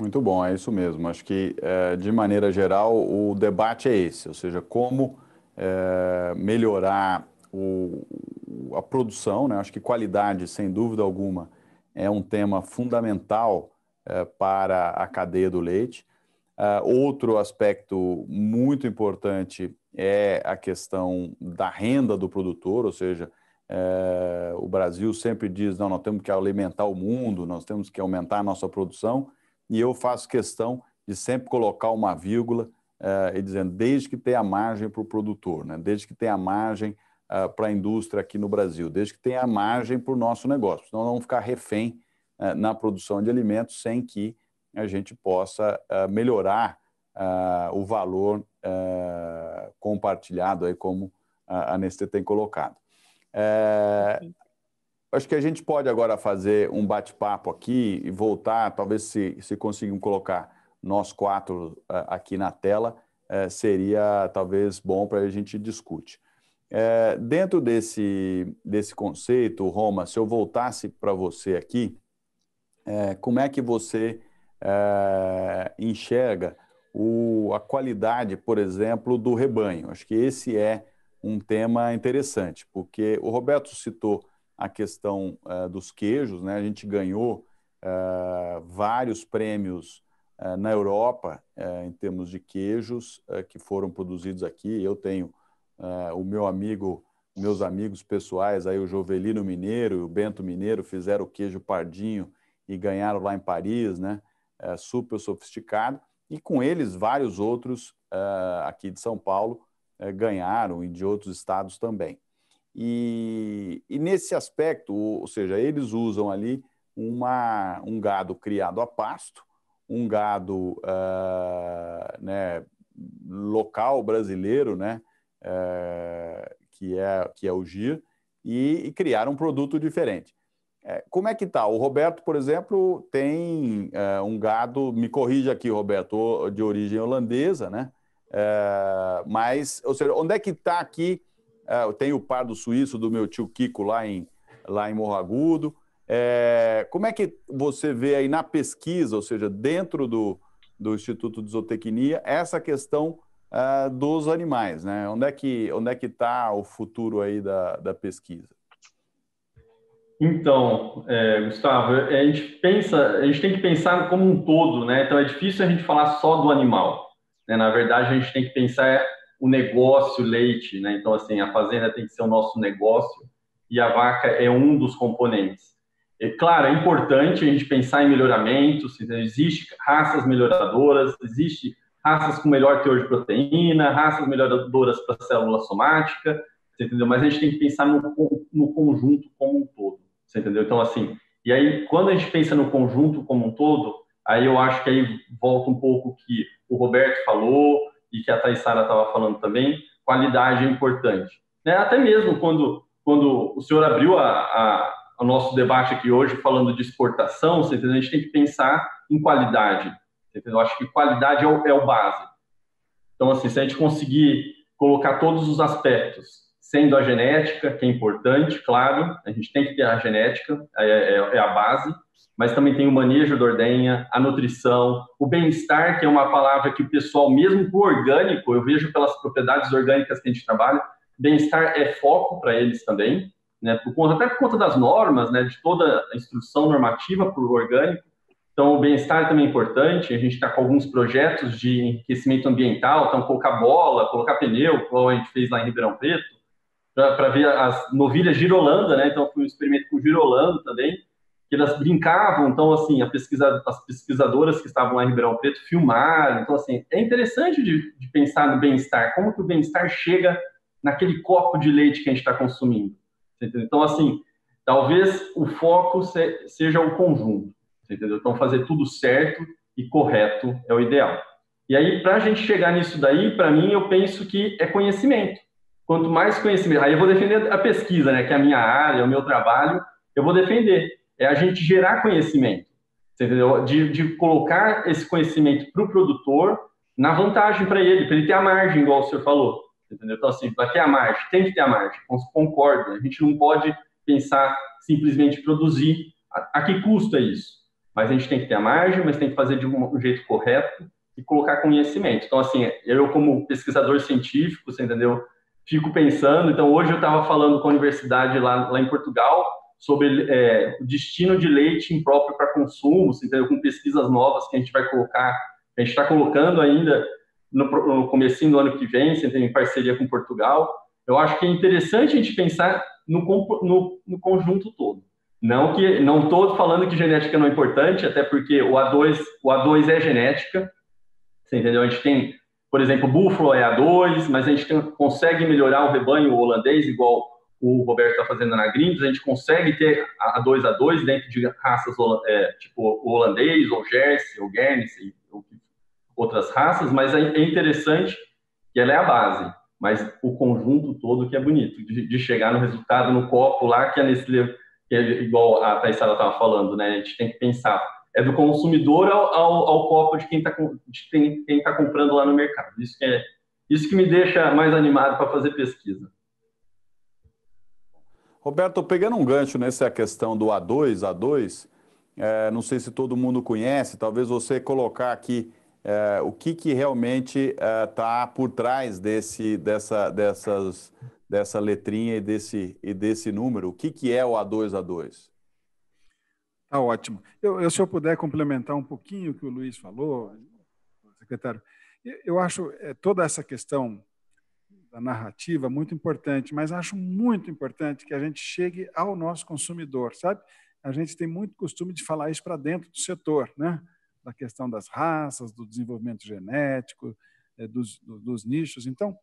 Muito bom, é isso mesmo. Acho que, é, de maneira geral, o debate é esse, ou seja, como é, melhorar o, a produção. Né? Acho que qualidade, sem dúvida alguma, é um tema fundamental é, para a cadeia do leite. outro aspecto muito importante é a questão da renda do produtor, ou seja, o Brasil sempre diz, não, nós temos que alimentar o mundo, nós temos que aumentar a nossa produção, e eu faço questão de sempre colocar uma vírgula uh, e dizendo, desde que tenha margem para o produtor, né? desde que tenha margem uh, para a indústria aqui no Brasil, desde que tenha margem para o nosso negócio, senão vamos ficar refém uh, na produção de alimentos sem que a gente possa melhorar o valor compartilhado aí como a Nestlé tem colocado. Acho que a gente pode agora fazer um bate-papo aqui e voltar, talvez se, se colocar nós quatro eh, aqui na tela, eh, seria talvez bom para a gente discutir. É, eh, dentro desse, desse conceito, Roma, se eu voltasse para você aqui, é, como é que você é, enxerga o, a qualidade, por exemplo, do rebanho? Acho que esse é um tema interessante, porque o Roberto citou a questão uh, dos queijos, né? A gente ganhou uh, vários prêmios uh, na Europa em termos de queijos que foram produzidos aqui. Eu tenho o meu amigo, meus amigos pessoais, aí o Jovelino Mineiro e o Bento Mineiro fizeram o queijo pardinho e ganharam lá em Paris, né? É super sofisticado. E com eles vários outros aqui de São Paulo ganharam e de outros estados também. E, e nesse aspecto, ou, ou seja, eles usam ali uma, um gado criado a pasto, um gado uh, né, local brasileiro, né, uh, que, é, que é o GIR, e, e criar um produto diferente. É, como é que está? O Roberto, por exemplo, tem ah, um gado, me corrija aqui, Roberto, de origem holandesa, né? mas, ou seja, onde é que está aqui é, eu tenho o do suíço do meu tio Kiko lá em, lá em Morro Agudo. É, como é que você vê aí na pesquisa, ou seja, dentro do, do Instituto de Zootecnia, essa questão é, dos animais, né? Onde é que onde é que está o futuro aí da, da pesquisa? Então, é, Gustavo, a gente pensa, a gente tem que pensar como um todo, né? Então é difícil a gente falar só do animal. Né? Na verdade, a gente tem que pensar o negócio leite, né? Então, assim, a fazenda tem que ser o nosso negócio e a vaca é um dos componentes. É claro, é importante a gente pensar em melhoramentos, então, existe raças melhoradoras, existe raças com melhor teor de proteína, raças melhoradoras para a célula somática, entendeu? Mas a gente tem que pensar no, no conjunto como um todo, entendeu? Então, assim, e aí quando a gente pensa no conjunto como um todo, aí eu acho que aí volta um pouco o que o Roberto falou, e que a Taissara estava falando também, qualidade é importante. Né? Até mesmo quando, quando o senhor abriu a, a, o nosso debate aqui hoje falando de exportação, você entendeu? a gente tem que pensar em qualidade. Entendeu? Eu acho que qualidade é o, é o base. Então, assim, se a gente conseguir colocar todos os aspectos, sendo a genética, que é importante, claro, a gente tem que ter a genética, é, é, é a base, mas também tem o manejo da ordenha, a nutrição, o bem-estar, que é uma palavra que o pessoal, mesmo por orgânico, eu vejo pelas propriedades orgânicas que a gente trabalha, bem-estar é foco para eles também, né, por conta, até por conta das normas, né, de toda a instrução normativa para o orgânico. Então, o bem-estar também é importante. A gente está com alguns projetos de enriquecimento ambiental, então colocar bola, colocar pneu, como a gente fez lá em Ribeirão Preto, para ver as novilhas girolando, né? Então, foi um experimento com girolando também, que elas brincavam, então, assim, pesquisa, as pesquisadoras que estavam lá em Ribeirão Preto filmaram, então, assim, é interessante de, de pensar no bem-estar, como que o bem-estar chega naquele copo de leite que a gente está consumindo. Entendeu? Então, assim, talvez o foco se, seja o conjunto, entendeu? Então, fazer tudo certo e correto é o ideal. E aí, para a gente chegar nisso daí, para mim, eu penso que é conhecimento. Quanto mais conhecimento, aí eu vou defender a pesquisa, né, que é a minha área, é o meu trabalho, eu vou defender é a gente gerar conhecimento, entendeu? De, de colocar esse conhecimento para o produtor na vantagem para ele, para ele ter a margem, igual o senhor falou, entendeu? Então, assim, vai ter a margem, tem que ter a margem, concordo, a gente não pode pensar simplesmente produzir, a, a que custa isso? Mas a gente tem que ter a margem, mas tem que fazer de um, jeito correto e colocar conhecimento. Então, assim, eu como pesquisador científico, você entendeu? Fico pensando, então hoje eu estava falando com a universidade lá, lá em Portugal, sobre é, o destino de leite impróprio para consumo, entendeu? com pesquisas novas que a gente vai colocar, a gente está colocando ainda no, no comecinho do ano que vem, entendeu? em parceria com Portugal. Eu acho que é interessante a gente pensar no, no, no conjunto todo. Não que não estou falando que genética não é importante, até porque o A2, o A2 é genética, você entendeu? A gente tem, por exemplo, búfalo é A2, mas a gente tem, consegue melhorar o rebanho holandês, igual o Roberto está fazendo na Grindes, a gente consegue ter a 2 a 2 dentro de raças é, tipo holandês, ou Jersey, ou Guernsey, ou outras raças, mas é, é interessante que ela é a base, mas o conjunto todo que é bonito, de, de chegar no resultado, no copo lá, que a é Nestlé, que é igual a Thaisara estava falando, né? a gente tem que pensar, é do consumidor ao, ao, ao copo de quem está quem, quem tá comprando lá no mercado, isso que é isso que me deixa mais animado para fazer pesquisa. Roberto, pegando um gancho nessa questão do A2, A2, é, não sei se todo mundo conhece, talvez você colocar aqui é, o que, que realmente está é, por trás desse, dessa, dessas, dessa letrinha e desse, e desse número. O que, que é o A2A2? Tá ótimo. Eu, eu, se eu puder complementar um pouquinho o que o Luiz falou, secretário, eu acho é, toda essa questão da narrativa muito importante, mas acho muito importante que a gente chegue ao nosso consumidor, sabe? A gente tem muito costume de falar isso para dentro do setor, né? Da questão das raças, do desenvolvimento genético, eh, dos, dos nichos. Então,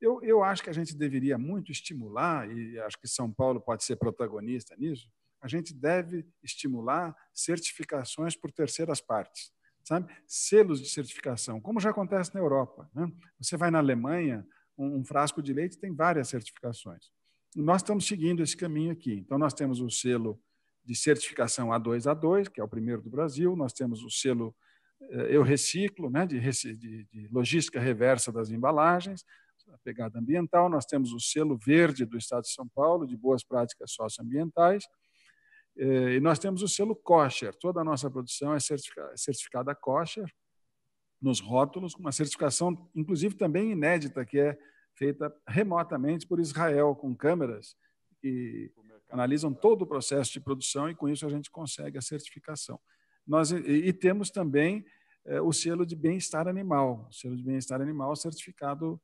eu, eu acho que a gente deveria muito estimular, e acho que São Paulo pode ser protagonista nisso, a gente deve estimular certificações por terceiras partes, sabe? Selos de certificação, como já acontece na Europa. Né? Você vai na Alemanha, um, um frasco de leite tem várias certificações. Nós estamos seguindo esse caminho aqui. Então, nós temos o selo de certificação A2A2, que é o primeiro do Brasil, nós temos o selo eh, Eu Reciclo, né, de, de, de logística reversa das embalagens, a pegada ambiental, nós temos o selo verde do Estado de São Paulo, de boas práticas socioambientais, eh, e nós temos o selo kosher, toda a nossa produção é, é certificada kosher, nos rótulos, com uma certificação, inclusive também inédita, que é feita remotamente por Israel, com câmeras que analisam todo o processo de produção e com isso a gente consegue a certificação. Nós, e, e temos também é, o selo de bem-estar animal, o selo de bem-estar animal certificado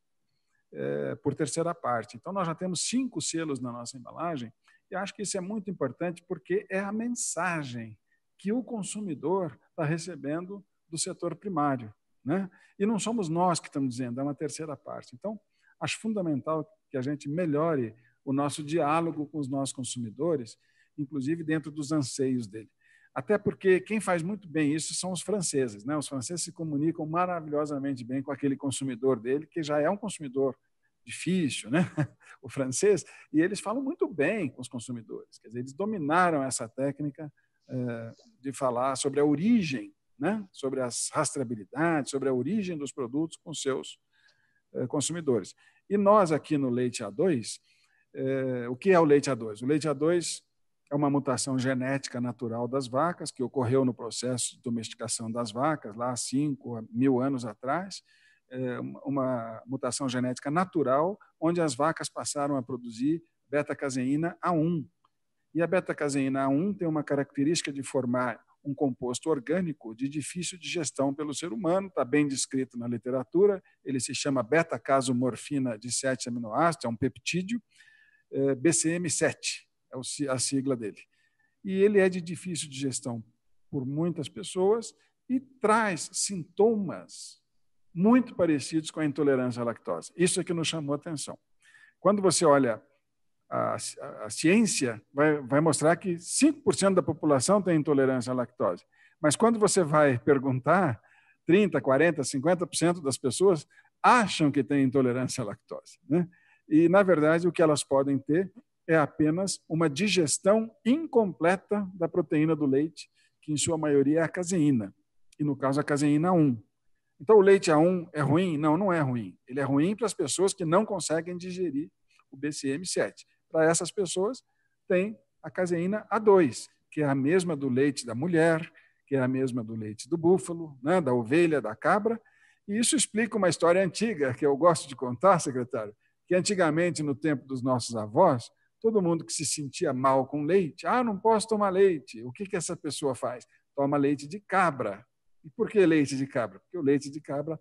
é, por terceira parte. Então, nós já temos cinco selos na nossa embalagem e acho que isso é muito importante porque é a mensagem que o consumidor está recebendo do setor primário. Né? E não somos nós que estamos dizendo, é uma terceira parte. Então, acho fundamental que a gente melhore o nosso diálogo com os nossos consumidores, inclusive dentro dos anseios dele. Até porque quem faz muito bem isso são os franceses. Né? Os franceses se comunicam maravilhosamente bem com aquele consumidor dele, que já é um consumidor difícil, né? o francês, e eles falam muito bem com os consumidores. Quer dizer, eles dominaram essa técnica eh, de falar sobre a origem né? sobre as rastreabilidades, sobre a origem dos produtos com seus eh, consumidores. E nós aqui no leite A2, eh, o que é o leite A2? O leite A2 é uma mutação genética natural das vacas que ocorreu no processo de domesticação das vacas lá há 5 mil anos atrás, eh, uma mutação genética natural onde as vacas passaram a produzir beta-caseína A1. E a beta-caseína A1 tem uma característica de formar um composto orgânico de difícil digestão pelo ser humano, está bem descrito na literatura. Ele se chama beta-casomorfina de 7 aminoácidos, é um peptídeo, eh, BCM7 é a sigla dele. E ele é de difícil digestão por muitas pessoas e traz sintomas muito parecidos com a intolerância à lactose. Isso é que nos chamou a atenção. Quando você olha a, a, ciência vai, vai mostrar que 5% da população tem intolerância à lactose. Mas quando você vai perguntar, 30, 40, 50% das pessoas acham que têm intolerância à lactose. Né? E, na verdade, o que elas podem ter é apenas uma digestão incompleta da proteína do leite, que em sua maioria é a caseína, e no caso a caseína 1. Então, o leite A1 é ruim? Não, não é ruim. Ele é ruim para as pessoas que não conseguem digerir o BCM7 para essas pessoas tem a caseína A2, que é a mesma do leite da mulher, que é a mesma do leite do búfalo, né, da ovelha, da cabra. E isso explica uma história antiga que eu gosto de contar, secretário, que antigamente, no tempo dos nossos avós, todo mundo que se sentia mal com leite, ah, não posso tomar leite. O que, que essa pessoa faz? Toma leite de cabra. E por que leite de cabra? Porque o leite de cabra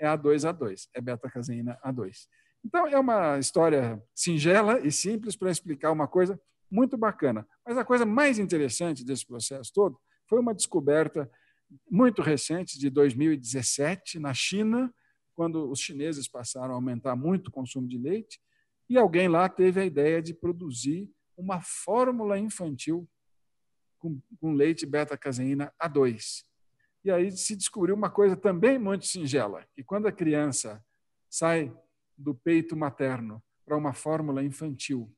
é A2A2, é beta-caseína A2. Então, é uma história singela e simples para explicar uma coisa muito bacana. Mas a coisa mais interessante desse processo todo foi uma descoberta muito recente, de 2017, na China, quando os chineses passaram a aumentar muito o consumo de leite, e alguém lá teve a ideia de produzir uma fórmula infantil com, com leite beta-caseína A2. E aí se descobriu uma coisa também muito singela, que quando a criança sai do peito materno para uma fórmula infantil.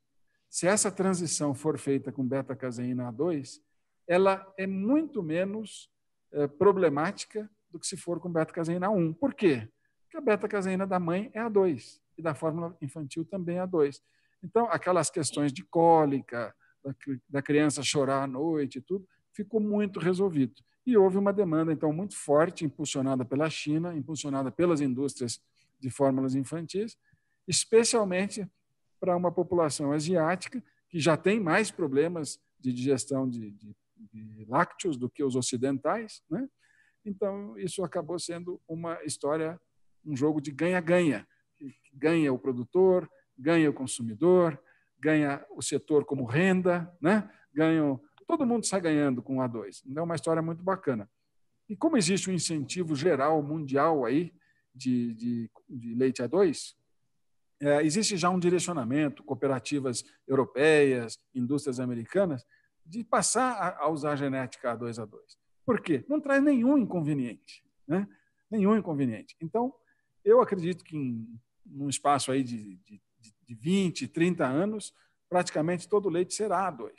Se essa transição for feita com beta-caseína A2, ela é muito menos eh, problemática do que se for com beta-caseína 1. Por quê? Porque a beta-caseína da mãe é A2 e da fórmula infantil também é A2. Então, aquelas questões de cólica, da, da criança chorar à noite e tudo, ficou muito resolvido. E houve uma demanda, então, muito forte, impulsionada pela China, impulsionada pelas indústrias de fórmulas infantis, especialmente para uma população asiática que já tem mais problemas de digestão de, de, de lácteos do que os ocidentais, né? Então isso acabou sendo uma história, um jogo de ganha-ganha, ganha o produtor, ganha o consumidor, ganha o setor como renda, né? todo mundo sai ganhando com o A2. Então é uma história muito bacana. E como existe um incentivo geral mundial aí de, de, de leite A2, é, existe já um direcionamento, cooperativas europeias, indústrias americanas, de passar a, a usar a genética A2A2. Por quê? Não traz nenhum inconveniente. Né? Nenhum inconveniente. Então, eu acredito que em um espaço aí de, de, de 20, 30 anos, praticamente todo leite será A2,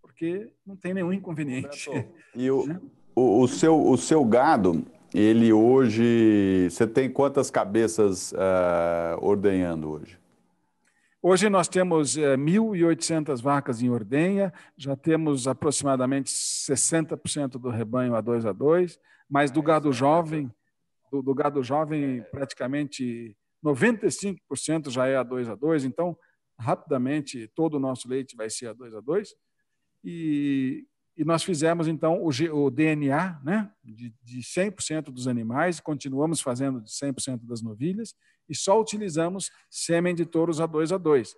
porque não tem nenhum inconveniente. E o, né? o, o, seu, o seu gado, ele hoje. Você tem quantas cabeças uh, ordenhando hoje? Hoje nós temos eh, 1.800 vacas em ordenha, já temos aproximadamente 60% do rebanho a 2 a 2, mas do gado jovem, do, do gado jovem praticamente 95% já é a 2 a 2, então rapidamente todo o nosso leite vai ser a 2 a 2 e e nós fizemos, então, o, G, o DNA né, de, de 100% dos animais, continuamos fazendo de 100% das novilhas, e só utilizamos sêmen de touros A2A2. A2.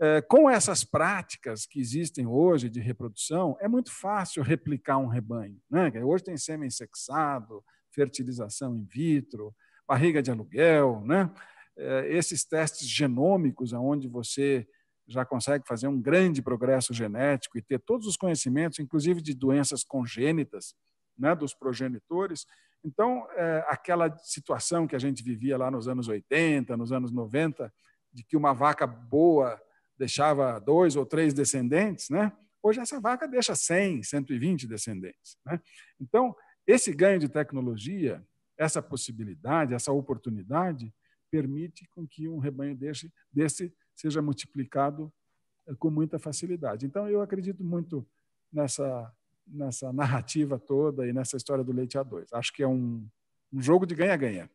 É, com essas práticas que existem hoje de reprodução, é muito fácil replicar um rebanho. Né? Hoje tem sêmen sexado, fertilização in vitro, barriga de aluguel, né? É, esses testes genômicos, onde você já consegue fazer um grande progresso genético e ter todos os conhecimentos, inclusive de doenças congênitas, né, dos progenitores. Então, é, aquela situação que a gente vivia lá nos anos 80, nos anos 90, de que uma vaca boa deixava dois ou três descendentes, né? Hoje essa vaca deixa 100, 120 descendentes. Né? Então, esse ganho de tecnologia, essa possibilidade, essa oportunidade, permite com que um rebanho desse, desse seja multiplicado eh, com muita facilidade. Então, eu acredito muito nessa, nessa narrativa toda e nessa história do leite a dois. Acho que é um, um jogo de ganha-ganha.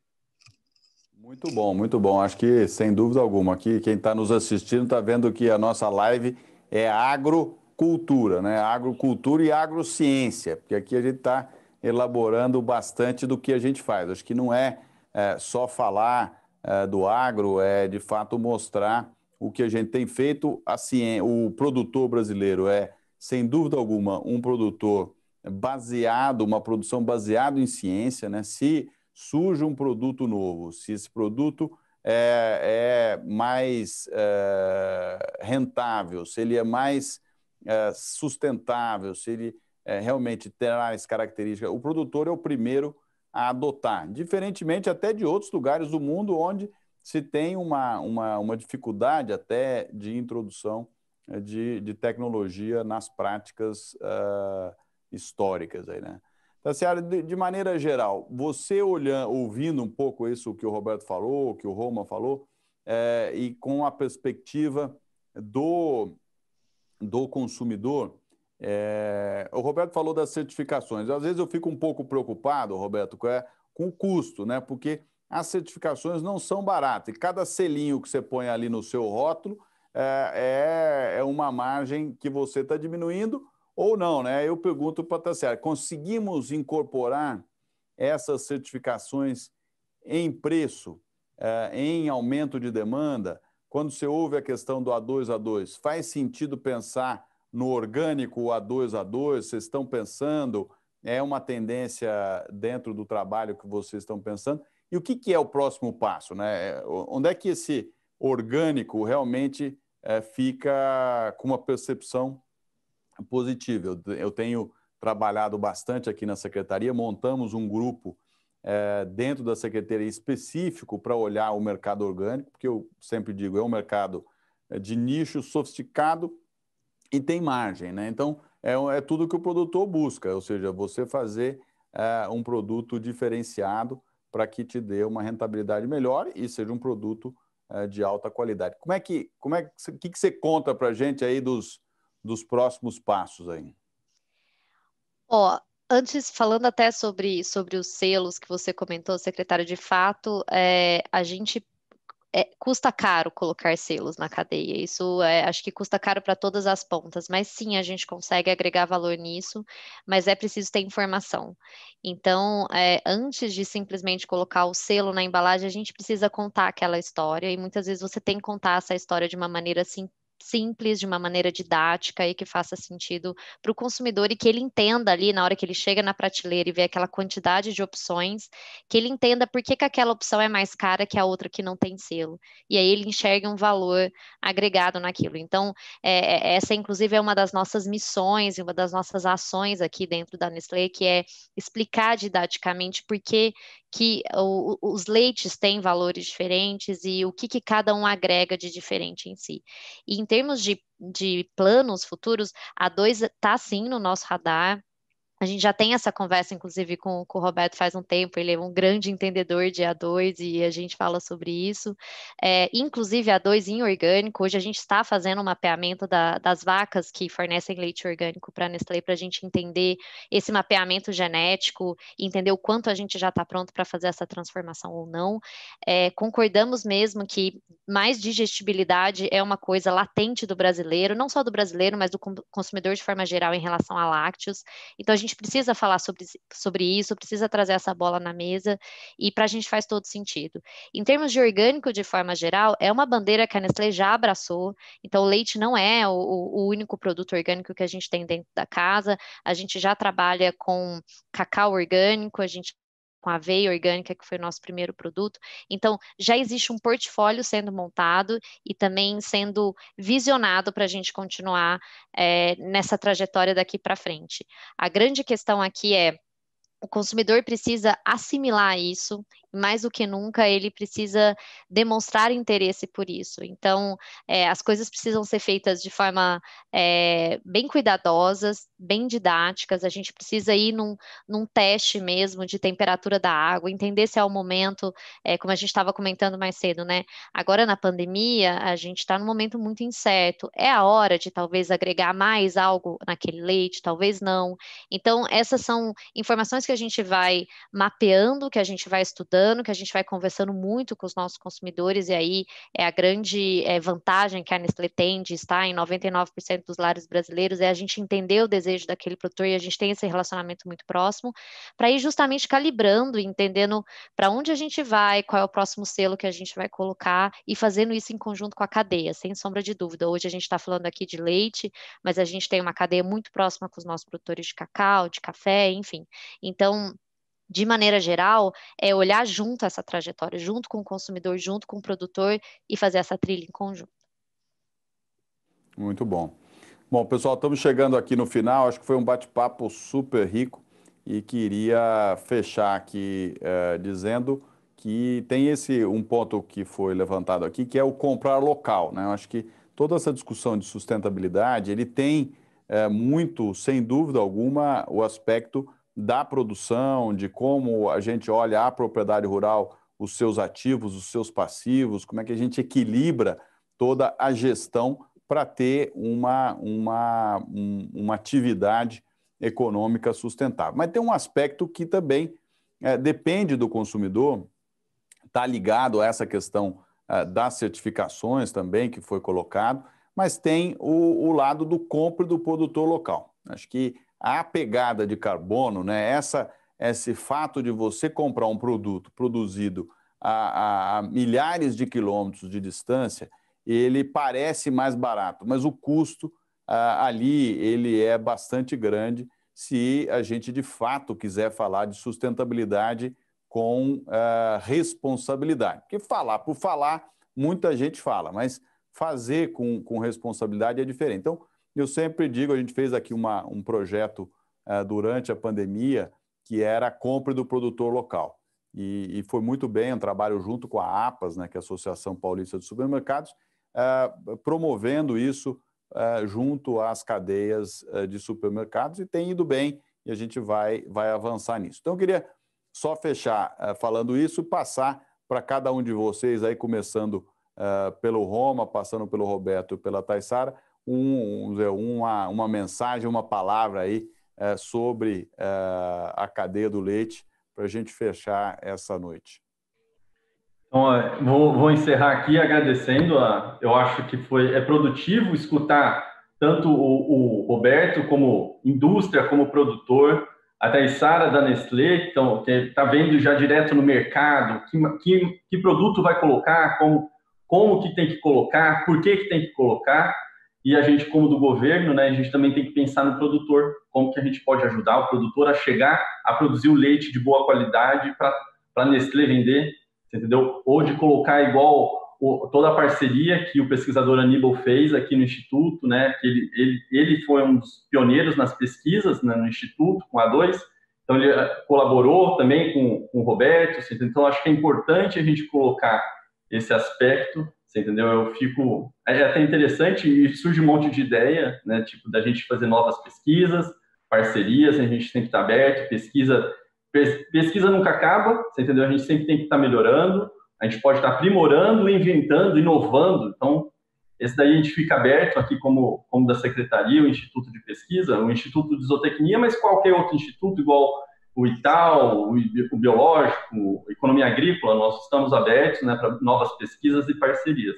Muito bom, muito bom. Acho que, sem dúvida alguma, aqui quem está nos assistindo está vendo que a nossa live é agrocultura, né? Agrocultura e agrociência, porque aqui a gente está elaborando bastante do que a gente faz. Acho que não é, é só falar é, do agro, é de fato mostrar o que a gente tem feito. Assim, o produtor brasileiro é, sem dúvida alguma, um produtor baseado, uma produção baseada em ciência. Né? Se surge um produto novo, se esse produto é, é mais é, rentável, se ele é mais é, sustentável, se ele eh, realmente terá as características. O produtor é o primeiro a adotar, diferentemente até de outros lugares do mundo onde se tem uma, uma, uma dificuldade até de introdução eh, de, de tecnologia nas práticas uh, históricas. Aí, né? Tassiara, então, de, de maneira geral, você olhando, ouvindo um pouco isso que o Roberto falou, que o Roma falou, é, e com a perspectiva do, do consumidor, é, o Roberto falou das certificações. Às vezes eu fico um pouco preocupado, Roberto, com, é, com o custo, né? Porque as certificações não são baratas. E cada selinho que você põe ali no seu rótulo é, é, é uma margem que você está diminuindo ou não, né? Eu pergunto para a Tassiara, conseguimos incorporar essas certificações em preço, é, em aumento de demanda? Quando você ouve a questão do A2A2, 2 faz sentido pensar no orgânico a a A2? Vocês estão pensando? É uma tendência dentro do trabalho que vocês estão pensando? E o que, que é o próximo passo? Né? É, onde é que esse orgânico realmente é, fica com uma percepção positiva? Eu, eu, tenho trabalhado bastante aqui na secretaria, montamos um grupo é, dentro da secretaria específico para olhar o mercado orgânico, porque eu sempre digo, é um mercado é, de nicho sofisticado e tem margem. Né? Então, é, é tudo que o produtor busca, ou seja, você fazer é, um produto diferenciado para que te dê uma rentabilidade melhor e seja um produto é, de alta qualidade. Como é que, como é que, que, que você conta para a gente aí dos, dos próximos passos aí? Ó, antes falando até sobre, sobre os selos que você comentou, secretário, de fato, é, a gente é, custa caro colocar selos na cadeia. Isso é, acho que custa caro para todas as pontas, mas sim a gente consegue agregar valor nisso, mas é preciso ter informação. Então, é, antes de simplesmente colocar o selo na embalagem, a gente precisa contar aquela história, e muitas vezes você tem que contar essa história de uma maneira assim simples, de uma maneira didática e que faça sentido para o consumidor e que ele entenda ali na hora que ele chega na prateleira e vê aquela quantidade de opções, que ele entenda por que, que aquela opção é mais cara que a outra que não tem selo. E aí ele enxerga um valor agregado naquilo. Então, é, é essa inclusive é uma das nossas missões, uma das nossas ações aqui dentro da Nestlé, que é explicar didaticamente por que, que os leites têm valores diferentes e o que, que cada um agrega de diferente em si. E termos de, de planos futuros, a 2 está sim no nosso radar, a gente já tem essa conversa, inclusive, com, com o Roberto faz um tempo, ele é um grande entendedor de A2 e a gente fala sobre isso. É, inclusive, A2 em orgânico, hoje a gente está fazendo um mapeamento da, das vacas que fornecem leite orgânico para a Nestlé, para a gente entender esse mapeamento genético, entender o quanto a gente já está pronto para fazer essa transformação ou não. É, concordamos mesmo que mais digestibilidade é uma coisa latente do brasileiro, não só do brasileiro, mas do consumidor de forma geral em relação a lácteos. Então, a gente gente precisa falar sobre, sobre isso, precisa trazer essa bola na mesa e para a gente faz todo sentido. Em termos de orgânico, de forma geral, é uma bandeira que a Nestlé já abraçou, então o leite não é o, o único produto orgânico que a gente tem dentro da casa, a gente já trabalha com cacau orgânico, a gente com a aveia orgânica, que foi o nosso primeiro produto. Então, já existe um portfólio sendo montado e também sendo visionado para a gente continuar é, nessa trajetória daqui para frente. A grande questão aqui é o consumidor precisa assimilar isso mais do que nunca ele precisa demonstrar interesse por isso. Então, é, as coisas precisam ser feitas de forma é, bem cuidadosas, bem didáticas. A gente precisa ir num, num, teste mesmo de temperatura da água, entender se é o momento, é, como a gente estava comentando mais cedo, né? Agora na pandemia, a gente está num momento muito incerto. É a hora de talvez agregar mais algo naquele leite, talvez não. Então, essas são informações que a gente vai mapeando, que a gente vai estudando ano, que a gente vai conversando muito com os nossos consumidores, e aí é a grande é, vantagem que a Nestlé tem de estar em 99% dos lares brasileiros, é a gente entender o desejo daquele produtor e a gente tem esse relacionamento muito próximo, para ir justamente calibrando e entendendo para onde a gente vai, qual é o próximo selo que a gente vai colocar e fazendo isso em conjunto com a cadeia, sem sombra de dúvida. Hoje a gente está falando aqui de leite, mas a gente tem uma cadeia muito próxima com os nossos produtores de cacau, de café, enfim. Então, de maneira geral, é olhar junto essa trajetória, junto com o consumidor, junto com o produtor e fazer essa trilha em conjunto. Muito bom. Bom, pessoal, estamos chegando aqui no final. Acho que foi um bate-papo super rico e queria fechar aqui é, dizendo que tem esse um ponto que foi levantado aqui, que é o comprar local. Né? Eu acho que toda essa discussão de sustentabilidade, ele tem é, muito, sem dúvida alguma, o aspecto da produção, de como a gente olha a propriedade rural, os seus ativos, os seus passivos, como é que a gente equilibra toda a gestão para ter uma, uma, um, uma atividade econômica sustentável. Mas tem um aspecto que também é, depende do consumidor, está ligado a essa questão é, das certificações também, que foi colocado, mas tem o, o lado do compra do produtor local. Acho que a pegada de carbono, né, essa, esse fato de você comprar um produto produzido a, a, a milhares de quilômetros de distância, ele parece mais barato, mas o custo ali ele é bastante grande se a gente de fato quiser falar de sustentabilidade com responsabilidade. Porque falar por falar, muita gente fala, mas fazer com, com responsabilidade é diferente. Então, eu sempre digo, a gente fez aqui uma, um projeto uh, durante a pandemia que era a compra do produtor local. E, e, foi muito bem um trabalho junto com a APAS, né, que é a Associação Paulista de Supermercados, uh, promovendo isso uh, junto às cadeias de supermercados e tem ido bem e a gente vai, vai avançar nisso. Então, eu queria só fechar falando isso e passar para cada um de vocês aí, começando pelo Roma, passando pelo Roberto e pela Taissara, um, uma, uma mensagem, uma palavra aí é, sobre é, a cadeia do leite para a gente fechar essa noite. Então, vou, vou, encerrar aqui agradecendo. A, eu acho que foi é produtivo escutar tanto o, o Roberto como indústria, como produtor, até a Sara da Nestlé, então, que está vendo já direto no mercado que, que, que produto vai colocar, como, como que tem que colocar, por que, que tem que colocar. E a gente, como do governo, né, a gente também tem que pensar no produtor, como que a gente pode ajudar o produtor a chegar a produzir o leite de boa qualidade para a Nestlé vender, entendeu? Ou de colocar igual o, toda a parceria que o pesquisador Aníbal fez aqui no Instituto, né, que ele, ele, ele foi um dos pioneiros nas pesquisas né, no Instituto, com a dois então ele eh, colaborou também com, com o Roberto, então acho que é importante a gente colocar esse aspecto você entendeu? Eu fico. É, é até interessante e surge um monte de ideia, né? Tipo, da gente fazer novas pesquisas, parcerias, a gente tem que estar tá aberto, pesquisa. Pesquisa nunca acaba, você entendeu? A gente sempre tem que estar tá melhorando, a gente pode estar tá aprimorando, inventando, inovando. Então, esse daí a gente fica aberto aqui como, como da secretaria, o Instituto de Pesquisa, o Instituto de Zootecnia, mas qualquer outro instituto, igual o ITAL, o biológico, economia agrícola, nós estamos abertos né, para novas pesquisas e parcerias.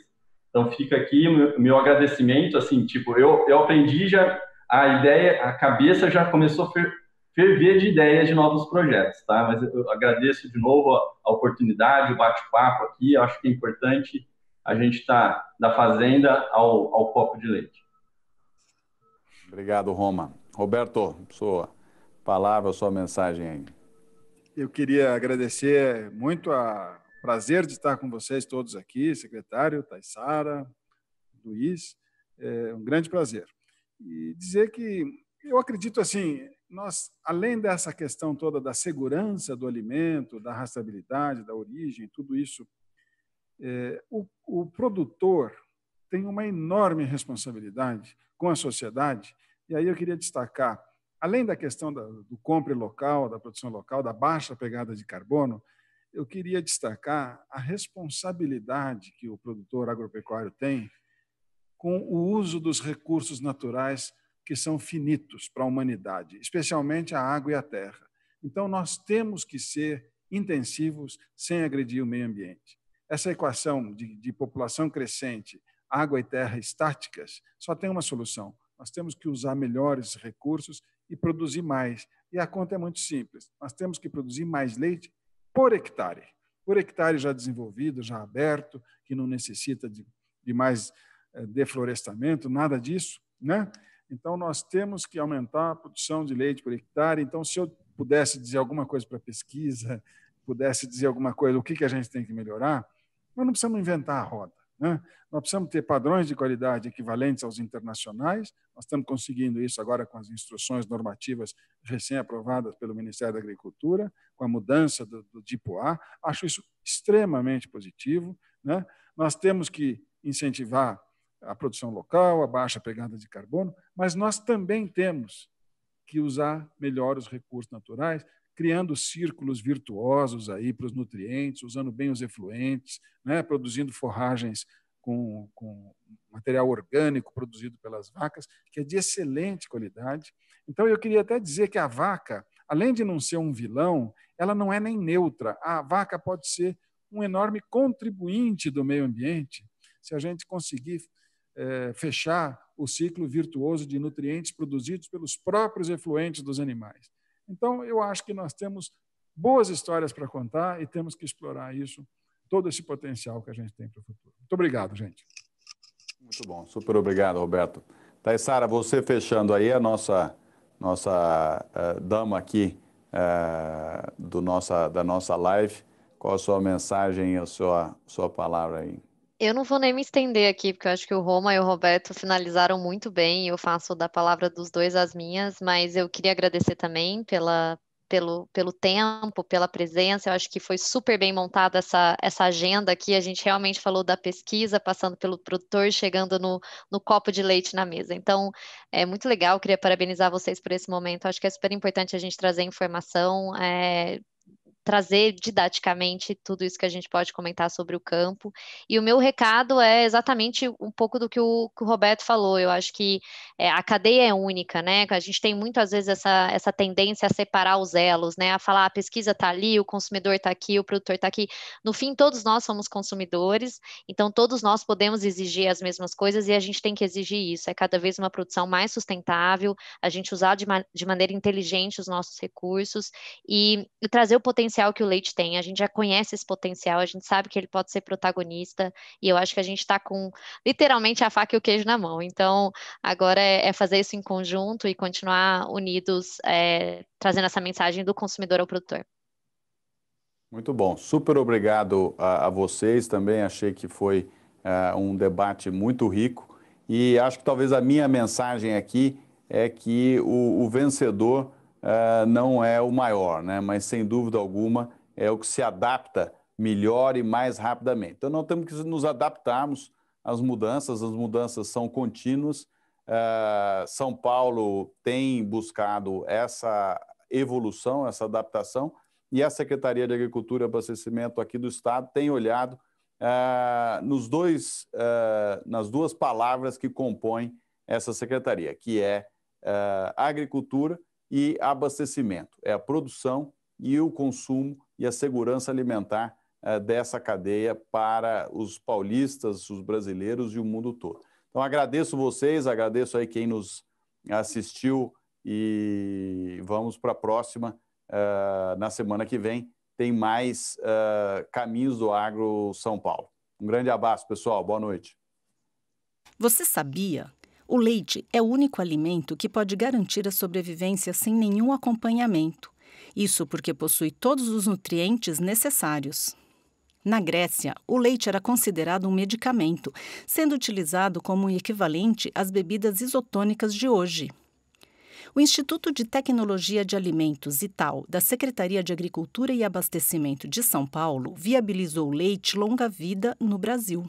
Então fica aqui meu, meu agradecimento, assim, tipo, eu, eu aprendi já a ideia, a cabeça já começou a fer, ferver de ideias de novos projetos, tá? Mas eu agradeço de novo a, a oportunidade, o bate-papo aqui, acho que é importante a gente estar tá da fazenda ao, ao copo de leite. Obrigado, Roma. Roberto, pessoa palavra, sua mensagem aí. Eu queria agradecer muito a prazer de estar com vocês todos aqui, secretário, Taisara, Luiz, é um grande prazer. E dizer que eu acredito assim, nós, além dessa questão toda da segurança do alimento, da rastreabilidade, da origem, tudo isso, é, o, o produtor tem uma enorme responsabilidade com a sociedade, e aí eu queria destacar além da questão da, do compre local, da produção local, da baixa pegada de carbono, eu queria destacar a responsabilidade que o produtor agropecuário tem com o uso dos recursos naturais que são finitos para a humanidade, especialmente a água e a terra. Então, nós temos que ser intensivos sem agredir o meio ambiente. Essa equação de, de população crescente, água e terra estáticas, só tem uma solução: nós temos que usar melhores recursos e produzir mais. E a conta é muito simples. Nós temos que produzir mais leite por hectare. Por hectare já desenvolvido, já aberto, que não necessita de, de mais eh, deflorestamento, nada disso, né? Então, nós temos que aumentar a produção de leite por hectare. Então, se eu pudesse dizer alguma coisa para a pesquisa, pudesse dizer alguma coisa, o que, que a gente tem que melhorar, nós não precisamos inventar a roda. Né? Nós precisamos ter padrões de qualidade equivalentes aos internacionais, nós estamos conseguindo isso agora com as instruções normativas recém-aprovadas pelo Ministério da Agricultura, com a mudança do, do DIPOA, acho isso extremamente positivo. Né? Nós temos que incentivar a produção local, a baixa pegada de carbono, mas nós também temos que usar melhor os recursos naturais, criando círculos virtuosos aí para os nutrientes, usando bem os efluentes, né, produzindo forragens com, com, material orgânico produzido pelas vacas, que é de excelente qualidade. Então, eu queria até dizer que a vaca, além de não ser um vilão, ela não é nem neutra. A vaca pode ser um enorme contribuinte do meio ambiente, se a gente conseguir é, fechar o ciclo virtuoso de nutrientes produzidos pelos próprios efluentes dos animais. Então, eu acho que nós temos boas histórias para contar e temos que explorar isso, todo esse potencial que a gente tem para o futuro. Muito obrigado, gente. Muito bom, super obrigado, Roberto. Taissara, você fechando aí a nossa, nossa uh, dama aqui uh, do nossa, da nossa live, qual a sua mensagem, a sua, sua palavra aí? Eu não vou nem me estender aqui, porque eu acho que o Roma e o Roberto finalizaram muito bem, eu faço da palavra dos dois as minhas, mas eu queria agradecer também pela, pelo, pelo tempo, pela presença. Eu acho que foi super bem montada essa, essa agenda aqui. A gente realmente falou da pesquisa, passando pelo produtor, chegando no, no copo de leite na mesa. Então, é muito legal. Queria parabenizar vocês por esse momento. Acho que é super importante a gente trazer informação. É, trazer didaticamente tudo isso que a gente pode comentar sobre o campo. E o meu recado é exatamente um pouco do que o, que o Roberto falou. Eu acho que é, a cadeia é única, né? A gente tem muitas vezes essa, essa tendência a separar os elos, né? A falar ah, a pesquisa está ali, o consumidor está aqui, o produtor está aqui. No fim, todos nós somos consumidores, então todos nós podemos exigir as mesmas coisas e a gente tem que exigir isso. É cada vez uma produção mais sustentável, a gente usar de, ma de maneira inteligente os nossos recursos e, e trazer o potencial potencial que o Leite tem, a gente já conhece esse potencial, a gente sabe que ele pode ser protagonista, e eu acho que a gente está com literalmente a faca e o queijo na mão. Então, agora é, é fazer isso em conjunto e continuar unidos, é, trazendo essa mensagem do consumidor ao produtor. Muito bom, super obrigado a, a vocês também. Achei que foi uh, um debate muito rico e acho que talvez a minha mensagem aqui é que o, o vencedor ah, não é o maior, né? mas sem dúvida alguma é o que se adapta melhor e mais rapidamente. Então, nós temos que nos adaptarmos às mudanças, as mudanças são contínuas. Uh, São Paulo tem buscado essa evolução, essa adaptação, e a Secretaria de Agricultura e Abastecimento aqui do Estado tem olhado uh, nos dois, uh, nas duas palavras que compõem essa secretaria, que é agricultura e abastecimento, é a produção e o consumo e a segurança alimentar eh, dessa cadeia para os paulistas, os brasileiros e o mundo todo. Então agradeço vocês, agradeço aí quem nos assistiu e vamos para a próxima eh, na semana que vem tem mais eh, caminhos do agro São Paulo. Um grande abraço pessoal, boa noite. Você sabia o leite é o único alimento que pode garantir a sobrevivência sem nenhum acompanhamento. Isso porque possui todos os nutrientes necessários. Na Grécia, o leite era considerado um medicamento, sendo utilizado como equivalente às bebidas isotônicas de hoje. O Instituto de Tecnologia de Alimentos, ITAL, da Secretaria de Agricultura e Abastecimento de São Paulo, viabilizou o leite longa-vida no Brasil.